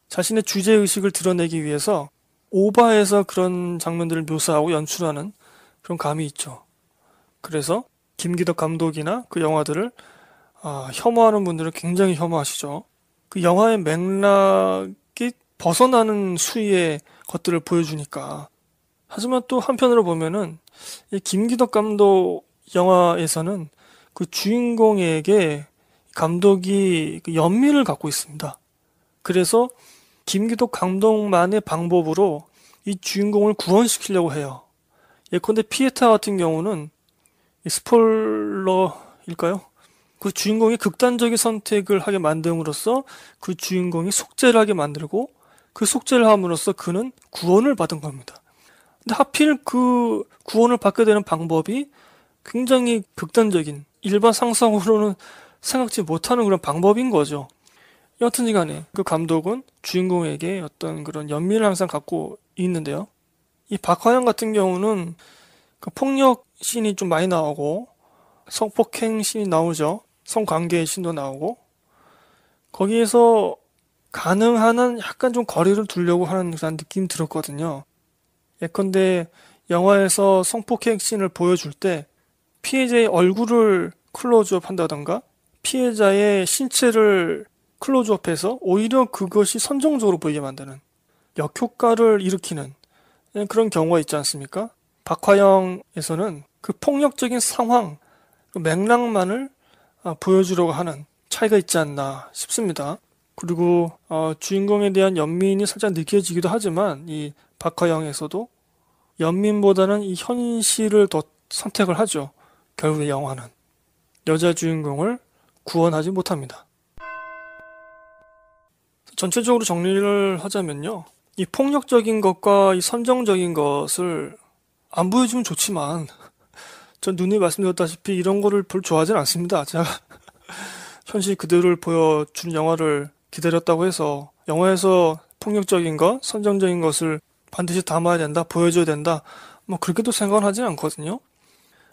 자신의 주제 의식을 드러내기 위해서 오바해서 그런 장면들을 묘사하고 연출하는 그런 감이 있죠. 그래서 김기덕 감독이나 그 영화들을 아, 혐오하는 분들은 굉장히 혐오하시죠. 그 영화의 맥락 벗어나는 수위의 것들을 보여주니까. 하지만 또 한편으로 보면은 이 김기덕 감독 영화에서는 그 주인공에게 감독이 그 연민을 갖고 있습니다. 그래서 김기덕 감독만의 방법으로 이 주인공을 구원시키려고 해요. 예컨대 피에타 같은 경우는 스폴러일까요? 그 주인공이 극단적인 선택을 하게 만듦으로써 그 주인공이 속죄를 하게 만들고 그 속죄를 함으로써 그는 구원을 받은 겁니다. 근데 하필 그 구원을 받게 되는 방법이 굉장히 극단적인 일반 상상으로는 생각지 못하는 그런 방법인 거죠. 여튼 이 간에 그 감독은 주인공에게 어떤 그런 연민을 항상 갖고 있는데요. 이 박화영 같은 경우는 그 폭력 신이 좀 많이 나오고 성폭행 신이 나오죠. 성관계 신도 나오고 거기에서 가능한 한 약간 좀 거리를 두려고 하는 그런 느낌이 들었거든요. 예컨대 영화에서 성폭행 씬을 보여줄 때 피해자의 얼굴을 클로즈업 한다던가 피해자의 신체를 클로즈업해서 오히려 그것이 선정적으로 보이게 만드는 역효과를 일으키는 예, 그런 경우가 있지 않습니까? 박화영에서는 그 폭력적인 상황, 그 맥락만을 아, 보여주려고 하는 차이가 있지 않나 싶습니다. 그리고 어, 주인공에 대한 연민이 살짝 느껴지기도 하지만 이 박하영에서도 연민보다는 이 현실을 더 선택을 하죠. 결국에 영화는 여자 주인공을 구원하지 못합니다. 전체적으로 정리를 하자면요. 이 폭력적인 것과 이 선정적인 것을 안 보여주면 좋지만 [LAUGHS] 전 누누이 말씀드렸다시피 이런 거를 별로 좋아하진 않습니다. 제가 [LAUGHS] 현실 그대로를 보여준 영화를 기다렸다고 해서 영화에서 폭력적인 것, 선정적인 것을 반드시 담아야 된다, 보여줘야 된다, 뭐 그렇게도 생각을 하진 않거든요.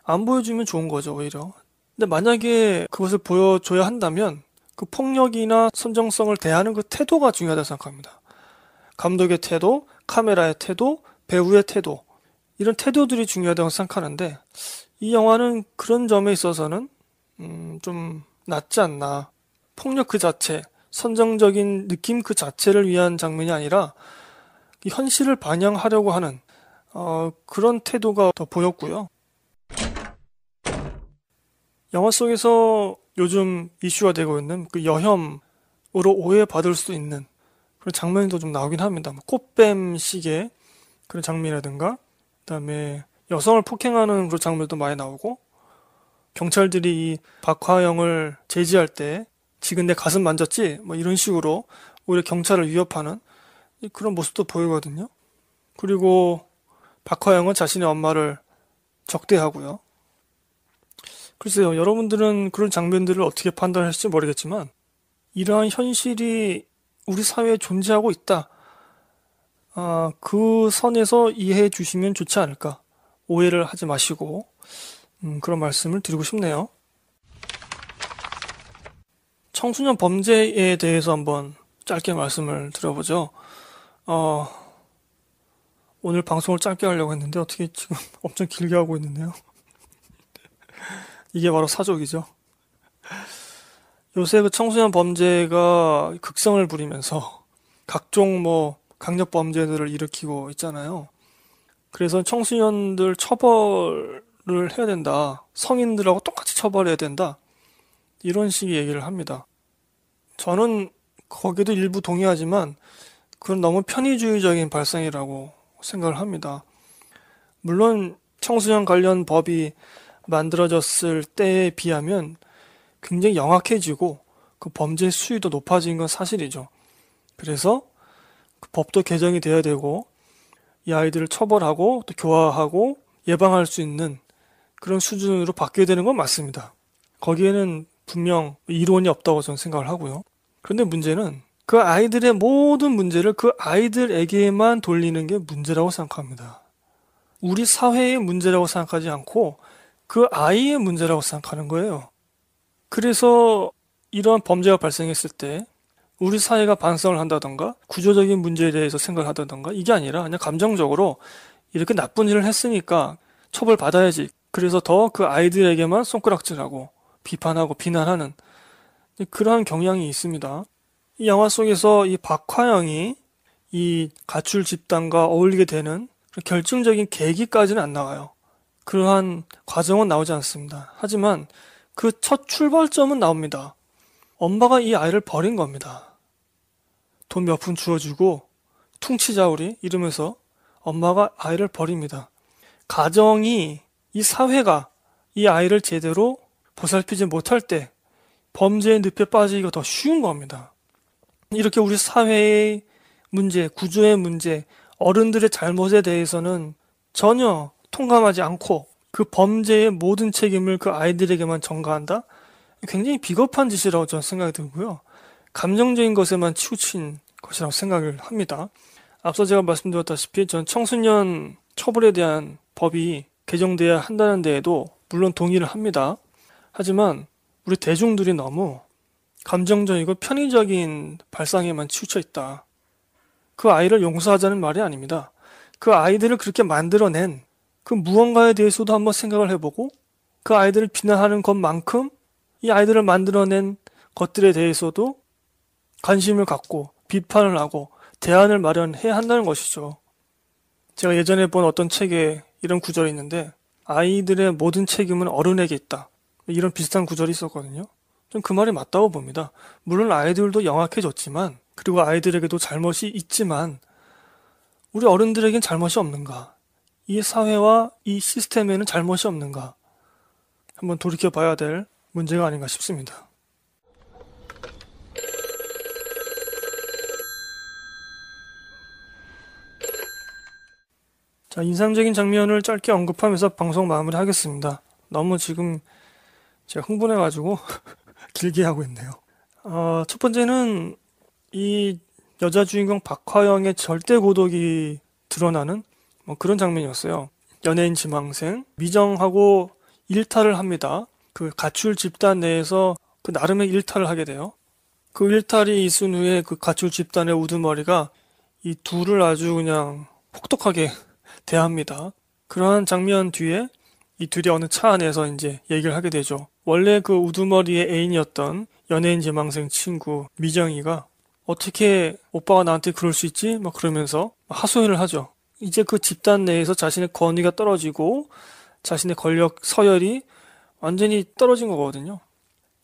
안 보여주면 좋은 거죠, 오히려. 근데 만약에 그것을 보여줘야 한다면 그 폭력이나 선정성을 대하는 그 태도가 중요하다고 생각합니다. 감독의 태도, 카메라의 태도, 배우의 태도, 이런 태도들이 중요하다고 생각하는데 이 영화는 그런 점에 있어서는 음, 좀 낫지 않나. 폭력 그 자체, 선정적인 느낌 그 자체를 위한 장면이 아니라 현실을 반영하려고 하는 어, 그런 태도가 더 보였고요. 영화 속에서 요즘 이슈가 되고 있는 그 여혐으로 오해받을 수 있는 그런 장면도 좀 나오긴 합니다. 뭐 꽃뱀식의 그런 장면이라든가, 그 다음에 여성을 폭행하는 그런 장면도 많이 나오고, 경찰들이 이 박화영을 제지할 때 지금 내 가슴 만졌지? 뭐 이런 식으로 오히려 경찰을 위협하는 그런 모습도 보이거든요. 그리고 박화영은 자신의 엄마를 적대하고요. 글쎄요, 여러분들은 그런 장면들을 어떻게 판단할지 모르겠지만, 이러한 현실이 우리 사회에 존재하고 있다. 아, 그 선에서 이해해 주시면 좋지 않을까. 오해를 하지 마시고, 음, 그런 말씀을 드리고 싶네요. 청소년 범죄에 대해서 한번 짧게 말씀을 드려보죠. 어, 오늘 방송을 짧게 하려고 했는데 어떻게 지금 [LAUGHS] 엄청 길게 하고 있는데요. 이게 바로 사족이죠. 요새 그 청소년 범죄가 극성을 부리면서 각종 뭐 강력 범죄들을 일으키고 있잖아요. 그래서 청소년들 처벌을 해야 된다. 성인들하고 똑같이 처벌해야 된다. 이런 식의 얘기를 합니다. 저는 거기도 일부 동의하지만 그건 너무 편의주의적인 발상이라고 생각을 합니다. 물론 청소년 관련 법이 만들어졌을 때에 비하면 굉장히 영악해지고 그 범죄 수위도 높아진 건 사실이죠. 그래서 그 법도 개정이 돼야 되고 이 아이들을 처벌하고 또 교화하고 예방할 수 있는 그런 수준으로 바뀌어야 되는 건 맞습니다. 거기에는 분명 이론이 없다고 저는 생각을 하고요. 그런데 문제는 그 아이들의 모든 문제를 그 아이들에게만 돌리는 게 문제라고 생각합니다. 우리 사회의 문제라고 생각하지 않고 그 아이의 문제라고 생각하는 거예요. 그래서 이러한 범죄가 발생했을 때 우리 사회가 반성을 한다던가 구조적인 문제에 대해서 생각을 하다던가 이게 아니라 그냥 감정적으로 이렇게 나쁜 일을 했으니까 처벌 받아야지. 그래서 더 그 아이들에게만 손가락질하고 비판하고 비난하는 그러한 경향이 있습니다. 이 영화 속에서 이 박화영이 이 가출 집단과 어울리게 되는 결정적인 계기까지는 안 나와요. 그러한 과정은 나오지 않습니다. 하지만 그 첫 출발점은 나옵니다. 엄마가 이 아이를 버린 겁니다. 돈 몇 푼 주어주고 퉁치자우리 이러면서 엄마가 아이를 버립니다. 가정이 이 사회가 이 아이를 제대로 보살피지 못할 때 범죄의 늪에 빠지기가 더 쉬운 겁니다. 이렇게 우리 사회의 문제, 구조의 문제, 어른들의 잘못에 대해서는 전혀 통감하지 않고 그 범죄의 모든 책임을 그 아이들에게만 전가한다? 굉장히 비겁한 짓이라고 저는 생각이 들고요. 감정적인 것에만 치우친 것이라고 생각을 합니다. 앞서 제가 말씀드렸다시피 전 청소년 처벌에 대한 법이 개정돼야 한다는 데에도 물론 동의를 합니다. 하지만 우리 대중들이 너무 감정적이고 편의적인 발상에만 치우쳐 있다. 그 아이를 용서하자는 말이 아닙니다. 그 아이들을 그렇게 만들어낸 그 무언가에 대해서도 한번 생각을 해보고 그 아이들을 비난하는 것만큼 이 아이들을 만들어낸 것들에 대해서도 관심을 갖고 비판을 하고 대안을 마련해야 한다는 것이죠. 제가 예전에 본 어떤 책에 이런 구절이 있는데 아이들의 모든 책임은 어른에게 있다. 이런 비슷한 구절이 있었거든요. 좀 그 말이 맞다고 봅니다. 물론 아이들도 영악해졌지만, 그리고 아이들에게도 잘못이 있지만, 우리 어른들에겐 잘못이 없는가? 이 사회와 이 시스템에는 잘못이 없는가? 한번 돌이켜 봐야 될 문제가 아닌가 싶습니다. 자, 인상적인 장면을 짧게 언급하면서 방송 마무리 하겠습니다. 너무 지금 제가 흥분해가지고 [LAUGHS] 길게 하고 있네요. 어, 첫 번째는 이 여자 주인공 박화영의 절대 고독이 드러나는 뭐 그런 장면이었어요. 연예인 지망생 미정하고 일탈을 합니다. 그 가출 집단 내에서 그 나름의 일탈을 하게 돼요. 그 일탈이 있은 후에 그 가출 집단의 우두머리가 이 둘을 아주 그냥 혹독하게 [LAUGHS] 대합니다. 그러한 장면 뒤에 이 둘이 어느 차 안에서 이제 얘기를 하게 되죠. 원래 그 우두머리의 애인이었던 연예인 재망생 친구 미정이가 어떻게 오빠가 나한테 그럴 수 있지? 막 그러면서 하소연을 하죠. 이제 그 집단 내에서 자신의 권위가 떨어지고 자신의 권력 서열이 완전히 떨어진 거거든요.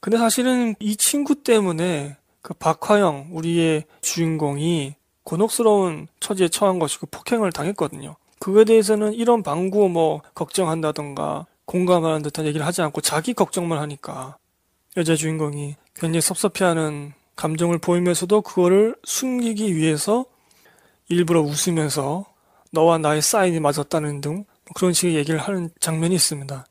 근데 사실은 이 친구 때문에 그 박화영 우리의 주인공이 곤혹스러운 처지에 처한 것이고 그 폭행을 당했거든요. 그거에 대해서는 이런 방구 뭐 걱정한다던가 공감하는 듯한 얘기를 하지 않고 자기 걱정만 하니까 여자 주인공이 굉장히 섭섭해하는 감정을 보이면서도 그거를 숨기기 위해서 일부러 웃으면서 너와 나의 사인이 맞았다는 등 뭐 그런 식의 얘기를 하는 장면이 있습니다.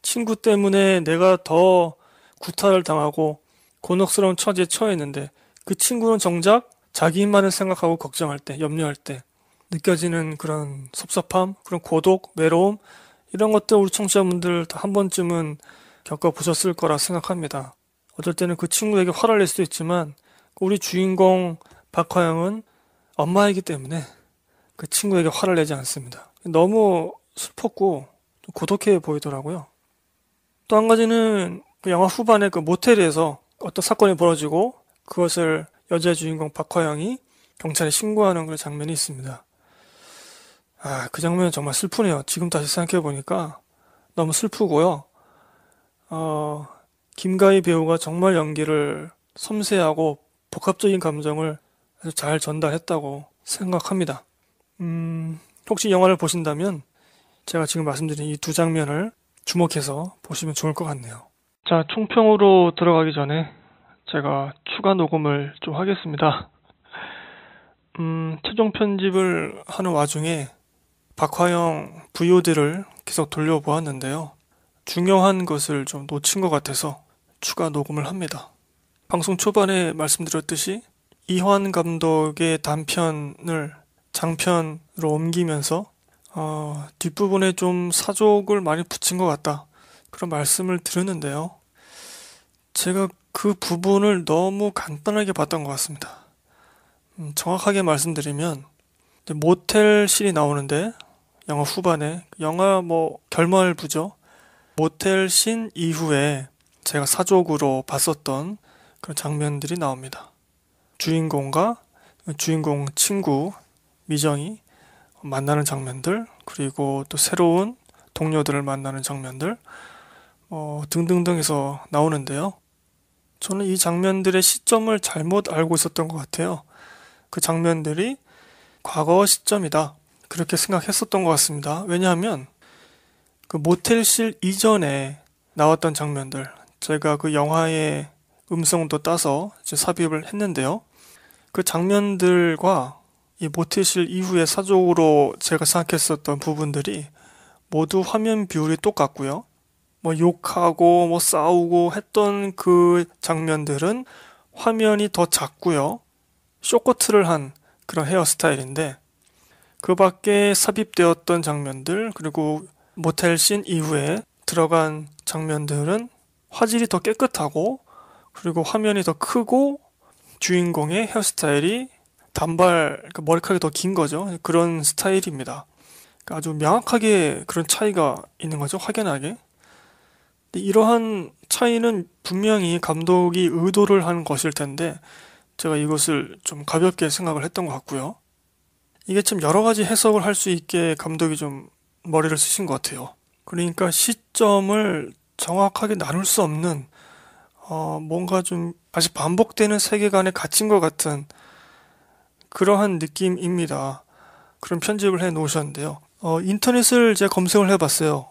친구 때문에 내가 더 구타를 당하고 곤혹스러운 처지에 처했는데 그 친구는 정작 자기만을 생각하고 걱정할 때, 염려할 때 느껴지는 그런 섭섭함, 그런 고독, 외로움 이런 것들 우리 청취자분들 다 한 번쯤은 겪어보셨을 거라 생각합니다. 어떨 때는 그 친구에게 화를 낼 수도 있지만 우리 주인공 박화영은 엄마이기 때문에 그 친구에게 화를 내지 않습니다. 너무 슬펐고 고독해 보이더라고요. 또 한 가지는 그 영화 후반에 그 모텔에서 어떤 사건이 벌어지고 그것을 여자 주인공 박화영이 경찰에 신고하는 그런 장면이 있습니다. 아, 그장면 정말 슬프네요. 지금 다시 생각해보니까 너무 슬프고요. 어, 김가희 배우가 정말 연기를 섬세하고 복합적인 감정을 아주 잘 전달했다고 생각합니다. 음, 혹시 영화를 보신다면 제가 지금 말씀드린 이 두 장면을 주목해서 보시면 좋을 것 같네요. 자, 총평으로 들어가기 전에 제가 추가 녹음을 좀 하겠습니다. 음, 최종 편집을 하는 와중에 박화영 VOD를 계속 돌려보았는데요. 중요한 것을 좀 놓친 것 같아서 추가 녹음을 합니다. 방송 초반에 말씀드렸듯이 이환 감독의 단편을 장편으로 옮기면서 어, 뒷부분에 좀 사족을 많이 붙인 것 같다 그런 말씀을 드렸는데요. 제가 그 부분을 너무 간단하게 봤던 것 같습니다. 음, 정확하게 말씀드리면 네, 모텔씬이 나오는데 영화 후반에 영화 뭐 결말부죠. 모텔씬 이후에 제가 사족으로 봤었던 그런 장면들이 나옵니다. 주인공과 주인공 친구 미정이 만나는 장면들 그리고 또 새로운 동료들을 만나는 장면들 어, 등등등해서 나오는데요. 저는 이 장면들의 시점을 잘못 알고 있었던 것 같아요. 그 장면들이 과거 시점이다. 그렇게 생각했었던 것 같습니다. 왜냐하면 그 모텔실 이전에 나왔던 장면들 제가 그 영화의 음성도 따서 이제 삽입을 했는데요. 그 장면들과 이 모텔실 이후의 사적으로 제가 생각했었던 부분들이 모두 화면 비율이 똑같고요. 뭐 욕하고 뭐 싸우고 했던 그 장면들은 화면이 더 작고요. 쇼커트를 한 그런 헤어스타일인데 그 밖에 삽입되었던 장면들 그리고 모텔씬 이후에 들어간 장면들은 화질이 더 깨끗하고 그리고 화면이 더 크고 주인공의 헤어스타일이 단발 그러니까 머리카락이 더 긴 거죠 그런 스타일입니다. 그러니까 아주 명확하게 그런 차이가 있는 거죠 확연하게. 이러한 차이는 분명히 감독이 의도를 한 것일 텐데 제가 이것을 좀 가볍게 생각을 했던 것 같고요. 이게 참 여러 가지 해석을 할 수 있게 감독이 좀 머리를 쓰신 것 같아요. 그러니까 시점을 정확하게 나눌 수 없는 어, 뭔가 좀 다시 반복되는 세계관에 갇힌 것 같은 그러한 느낌입니다. 그런 편집을 해 놓으셨는데요. 어, 인터넷을 제가 검색을 해봤어요.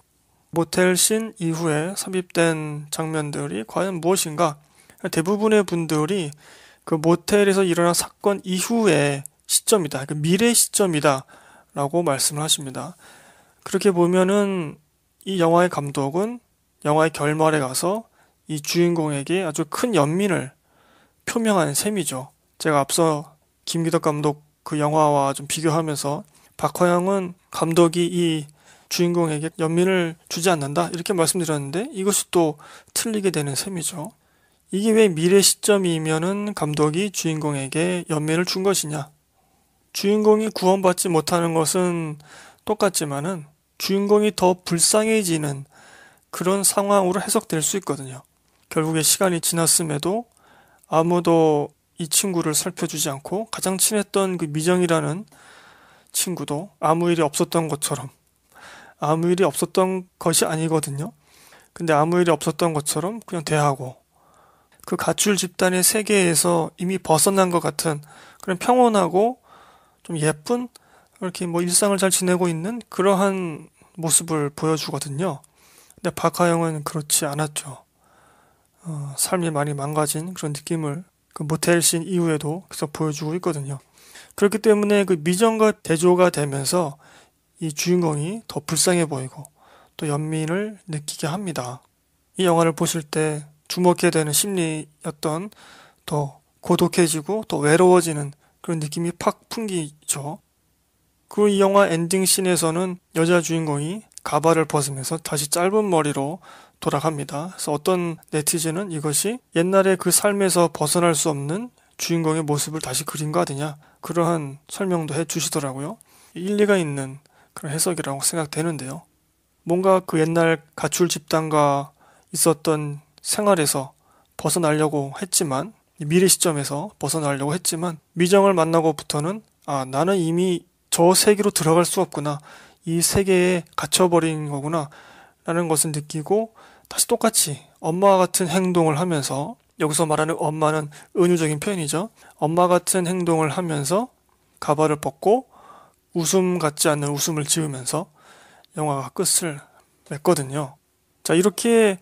모텔 신 이후에 삽입된 장면들이 과연 무엇인가? 대부분의 분들이 그 모텔에서 일어난 사건 이후의 시점이다. 그 미래 시점이다. 라고 말씀을 하십니다. 그렇게 보면은 이 영화의 감독은 영화의 결말에 가서 이 주인공에게 아주 큰 연민을 표명한 셈이죠. 제가 앞서 김기덕 감독 그 영화와 좀 비교하면서 박화영은 감독이 이 주인공에게 연민을 주지 않는다 이렇게 말씀드렸는데 이것이 또 틀리게 되는 셈이죠. 이게 왜 미래 시점이면은 감독이 주인공에게 연민을 준 것이냐? 주인공이 구원받지 못하는 것은 똑같지만은 주인공이 더 불쌍해지는 그런 상황으로 해석될 수 있거든요. 결국에 시간이 지났음에도 아무도 이 친구를 살펴주지 않고 가장 친했던 그 미정이라는 친구도 아무 일이 없었던 것처럼 아무 일이 없었던 것이 아니거든요. 근데 아무 일이 없었던 것처럼 그냥 대하고 그 가출 집단의 세계에서 이미 벗어난 것 같은 그런 평온하고 좀 예쁜 이렇게 뭐 일상을 잘 지내고 있는 그러한 모습을 보여주거든요. 근데 박하영은 그렇지 않았죠. 어, 삶이 많이 망가진 그런 느낌을 그모텔신 이후에도 계속 보여주고 있거든요. 그렇기 때문에 그 미정과 대조가 되면서 이 주인공이 더 불쌍해 보이고 또 연민을 느끼게 합니다. 이 영화를 보실 때 주먹게 되는 심리였던 더 고독해지고 더 외로워지는 그런 느낌이 팍 풍기죠. 그리고 이 영화 엔딩 씬에서는 여자 주인공이 가발을 벗으면서 다시 짧은 머리로 돌아갑니다. 그래서 어떤 네티즌은 이것이 옛날에 그 삶에서 벗어날 수 없는 주인공의 모습을 다시 그린 거 아니냐 그러한 설명도 해 주시더라고요. 일리가 있는 그런 해석이라고 생각되는데요. 뭔가 그 옛날 가출 집단과 있었던 생활에서 벗어나려고 했지만 미래 시점에서 벗어나려고 했지만 미정을 만나고부터는 아 나는 이미 저 세계로 들어갈 수 없구나 이 세계에 갇혀버린 거구나 라는 것을 느끼고 다시 똑같이 엄마 와 같은 행동을 하면서 여기서 말하는 엄마는 은유적인 표현이죠 엄마 같은 행동을 하면서 가발을 벗고 웃음 같지 않는 웃음을 지으면서 영화가 끝을 맺거든요 자 이렇게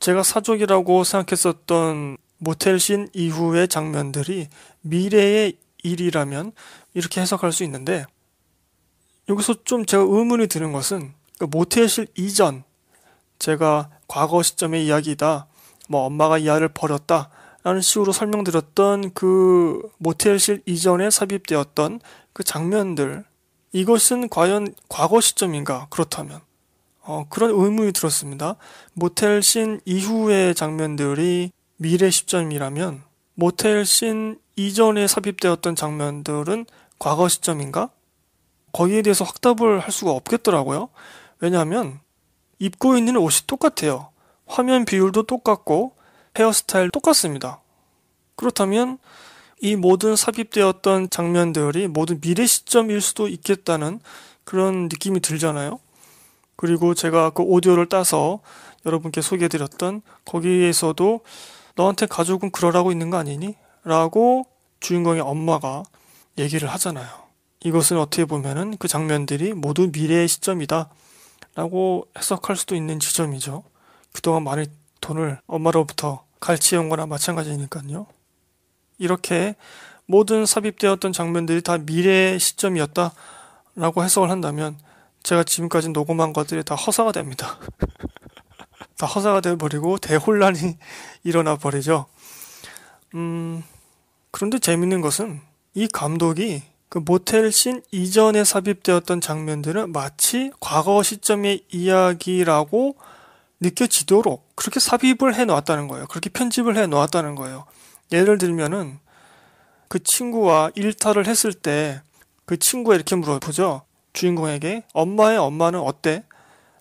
제가 사족이라고 생각했었던 모텔신 이후의 장면들이 미래의 일이라면 이렇게 해석할 수 있는데 여기서 좀 제가 의문이 드는 것은 그 모텔실 이전 제가 과거 시점의 이야기다 뭐 엄마가 이아를 버렸다 라는 식으로 설명드렸던 그 모텔실 이전에 삽입되었던 그 장면들 이것은 과연 과거 시점인가 그렇다면 어, 그런 의문이 들었습니다. 모텔 씬 이후의 장면들이 미래 시점이라면 모텔 씬 이전에 삽입되었던 장면들은 과거 시점인가? 거기에 대해서 확답을 할 수가 없겠더라고요. 왜냐하면 입고 있는 옷이 똑같아요. 화면 비율도 똑같고 헤어스타일 똑같습니다. 그렇다면 이 모든 삽입되었던 장면들이 모든 미래 시점일 수도 있겠다는 그런 느낌이 들잖아요. 그리고 제가 그 오디오를 따서 여러분께 소개해드렸던 거기에서도 너한테 가족은 그러라고 있는 거 아니니? 라고 주인공의 엄마가 얘기를 하잖아요. 이것은 어떻게 보면은 그 장면들이 모두 미래의 시점이다. 라고 해석할 수도 있는 지점이죠. 그동안 많은 돈을 엄마로부터 갈치해온 거나 마찬가지니까요. 이렇게 모든 삽입되었던 장면들이 다 미래의 시점이었다라고 해석을 한다면 제가 지금까지 녹음한 것들이 다 허사가 됩니다. [LAUGHS] 다 허사가 어버리고 대혼란이 [LAUGHS] 일어나 버리죠. 음, 그런데 재밌는 것은 이 감독이 그 모텔 씬 이전에 삽입되었던 장면들은 마치 과거 시점의 이야기라고 느껴지도록 그렇게 삽입을 해 놓았다는 거예요. 그렇게 편집을 해 놓았다는 거예요. 예를 들면은 그 친구와 일탈을 했을 때 그 친구가 이렇게 물어보죠. 주인공에게 엄마의 엄마는 어때?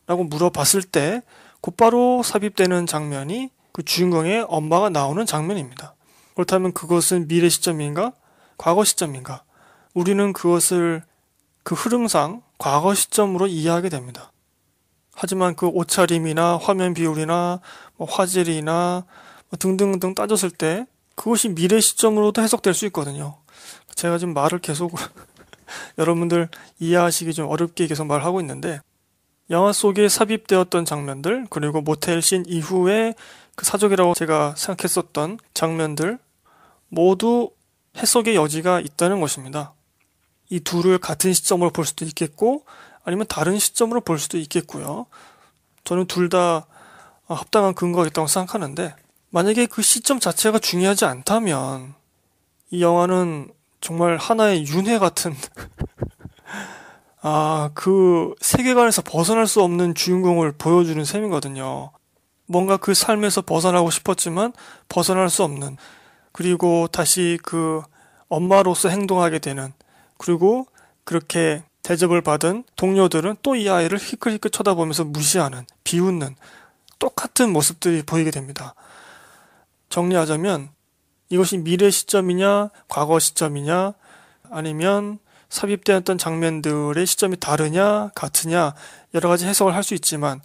라고 물어봤을 때 곧바로 삽입되는 장면이 그 주인공의 엄마가 나오는 장면입니다. 그렇다면 그것은 미래 시점인가? 과거 시점인가? 우리는 그것을 그 흐름상 과거 시점으로 이해하게 됩니다. 하지만 그 옷차림이나 화면 비율이나 뭐 화질이나 뭐 등등등 따졌을 때 그것이 미래 시점으로도 해석될 수 있거든요. 제가 지금 말을 계속 [LAUGHS] 여러분들 이해하시기 좀 어렵게 계속 말하고 있는데 영화 속에 삽입되었던 장면들 그리고 모텔 씬 이후에 그 사족이라고 제가 생각했었던 장면들 모두 해석의 여지가 있다는 것입니다. 이 둘을 같은 시점으로 볼 수도 있겠고 아니면 다른 시점으로 볼 수도 있겠고요. 저는 둘다 아, 합당한 근거가 있다고 생각하는데 만약에 그 시점 자체가 중요하지 않다면 이 영화는 정말 하나의 윤회 같은 [LAUGHS] 아, 그 세계관에서 벗어날 수 없는 주인공을 보여주는 셈이거든요. 뭔가 그 삶에서 벗어나고 싶었지만 벗어날 수 없는 그리고 다시 그 엄마로서 행동하게 되는 그리고 그렇게 대접을 받은 동료들은 또 이 아이를 히끌히끌 쳐다보면서 무시하는 비웃는 똑같은 모습들이 보이게 됩니다. 정리하자면 이것이 미래 시점이냐, 과거 시점이냐, 아니면 삽입되었던 장면들의 시점이 다르냐, 같으냐, 여러 가지 해석을 할 수 있지만,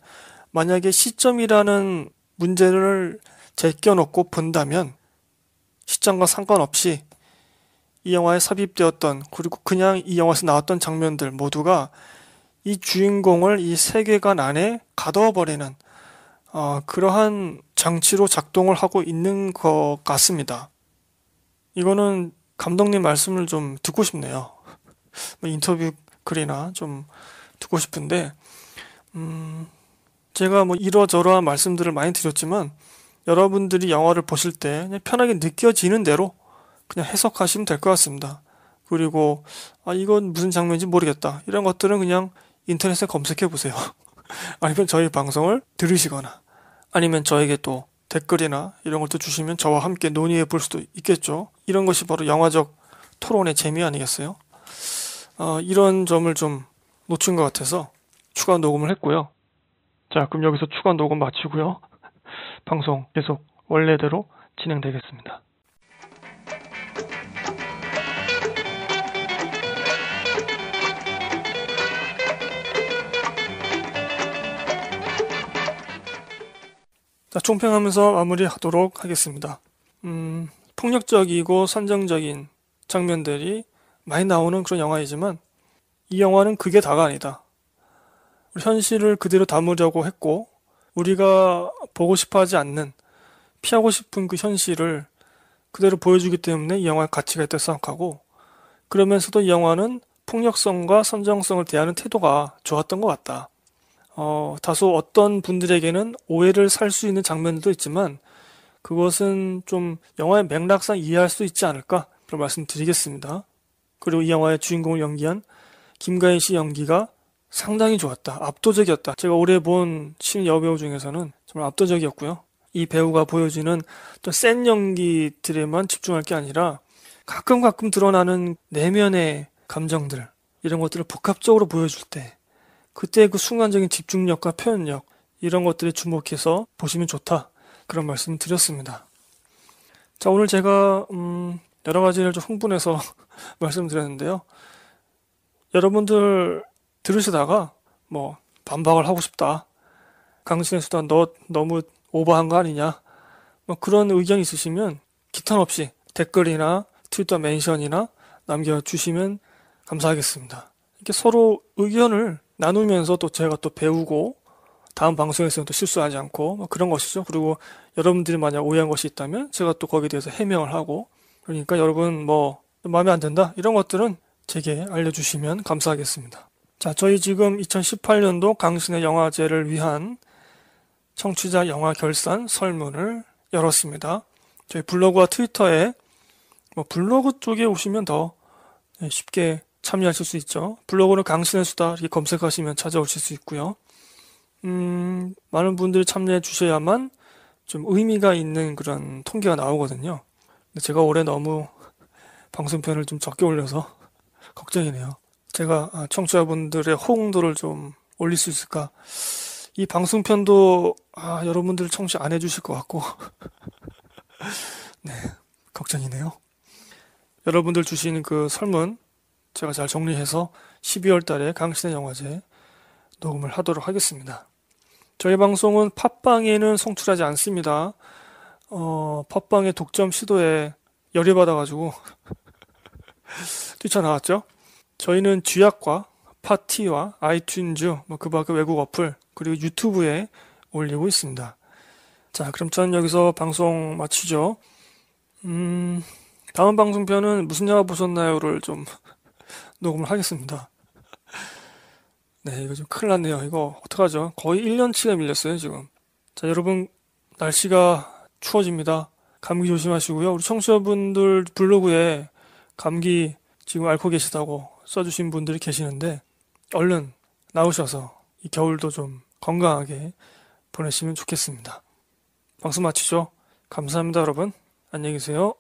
만약에 시점이라는 문제를 제껴놓고 본다면, 시점과 상관없이 이 영화에 삽입되었던, 그리고 그냥 이 영화에서 나왔던 장면들 모두가 이 주인공을 이 세계관 안에 가둬버리는, 어, 그러한 장치로 작동을 하고 있는 것 같습니다. 이거는 감독님 말씀을 좀 듣고 싶네요. 뭐 인터뷰 글이나 좀 듣고 싶은데, 음, 제가 뭐 이러저러한 말씀들을 많이 드렸지만, 여러분들이 영화를 보실 때 편하게 느껴지는 대로 그냥 해석하시면 될 것 같습니다. 그리고, 아, 이건 무슨 장면인지 모르겠다. 이런 것들은 그냥 인터넷에 검색해 보세요. [LAUGHS] 아니면 저희 방송을 들으시거나, 아니면 저에게 또 댓글이나 이런 것도 주시면 저와 함께 논의해 볼 수도 있겠죠. 이런 것이 바로 영화적 토론의 재미 아니겠어요? 어, 이런 점을 좀 놓친 것 같아서 추가 녹음을 했고요. 자, 그럼 여기서 추가 녹음 마치고요. [LAUGHS] 방송 계속 원래대로 진행되겠습니다. 자, 총평하면서 마무리하도록 하겠습니다. 음, 폭력적이고 선정적인 장면들이 많이 나오는 그런 영화이지만 이 영화는 그게 다가 아니다. 현실을 그대로 담으려고 했고 우리가 보고 싶어 하지 않는 피하고 싶은 그 현실을 그대로 보여주기 때문에 이 영화의 가치가 있다고 생각하고 그러면서도 이 영화는 폭력성과 선정성을 대하는 태도가 좋았던 것 같다. 어, 다소 어떤 분들에게는 오해를 살 수 있는 장면도 있지만 그것은 좀 영화의 맥락상 이해할 수 있지 않을까 그런 말씀드리겠습니다. 그리고 이 영화의 주인공을 연기한 김가인 씨 연기가 상당히 좋았다. 압도적이었다. 제가 올해 본신 여배우 중에서는 정말 압도적이었고요. 이 배우가 보여주는 또 센 연기들에만 집중할 게 아니라 가끔 가끔 드러나는 내면의 감정들 이런 것들을 복합적으로 보여줄 때 그때 그 순간적인 집중력과 표현력 이런 것들에 주목해서 보시면 좋다 그런 말씀을 드렸습니다. 자 오늘 제가 음, 여러 가지를 좀 흥분해서 [LAUGHS] 말씀드렸는데요. 여러분들 들으시다가 뭐 반박을 하고 싶다. 강신의 수단 너 너무 오버한 거 아니냐. 뭐 그런 의견 있으시면 기탄 없이 댓글이나 트위터 멘션이나 남겨주시면 감사하겠습니다. 이렇게 서로 의견을 나누면서 또 제가 또 배우고 다음 방송에서는 또 실수하지 않고 뭐 그런 것이죠. 그리고 여러분들이 만약 오해한 것이 있다면 제가 또 거기에 대해서 해명을 하고 그러니까 여러분 뭐 마음에 안 든다 이런 것들은 제게 알려주시면 감사하겠습니다. 자, 저희 지금 2018년도 강신의 영화제를 위한 청취자 영화 결산 설문을 열었습니다. 저희 블로그와 트위터에 뭐 블로그 쪽에 오시면 더 예, 쉽게 참여하실 수 있죠. 블로그는 강신의 수다 이렇게 검색하시면 찾아오실 수 있고요. 음, 많은 분들이 참여해 주셔야만 좀 의미가 있는 그런 통계가 나오거든요. 제가 올해 너무 [LAUGHS] 방송편을 좀 적게 올려서 [LAUGHS] 걱정이네요. 제가 아, 청취자분들의 호응도를 좀 올릴 수 있을까? 이 방송편도 아, 여러분들 청취 안 해주실 것 같고 [LAUGHS] 네 걱정이네요. 여러분들 주신 그 설문 제가 잘 정리해서 12월 달에 강신의 영화제 녹음을 하도록 하겠습니다. 저희 방송은 팟빵에는 송출하지 않습니다. 어, 팟빵의 독점 시도에 열이 받아가지고 [LAUGHS] 뛰쳐나왔죠. 저희는 쥐약과 파티와 아이튠즈, 뭐그 밖의 외국 어플, 그리고 유튜브에 올리고 있습니다. 자, 그럼 저는 여기서 방송 마치죠. 음, 다음 방송편은 무슨 영화 보셨나요를 좀 녹음을 하겠습니다. 네, 이거 좀 큰일 났네요. 이거 어떡하죠? 거의 1년치가 밀렸어요, 지금. 자, 여러분, 날씨가 추워집니다. 감기 조심하시고요. 우리 청취자분들 블로그에 감기 지금 앓고 계시다고 써주신 분들이 계시는데, 얼른 나오셔서 이 겨울도 좀 건강하게 보내시면 좋겠습니다. 방송 마치죠. 감사합니다, 여러분. 안녕히 계세요.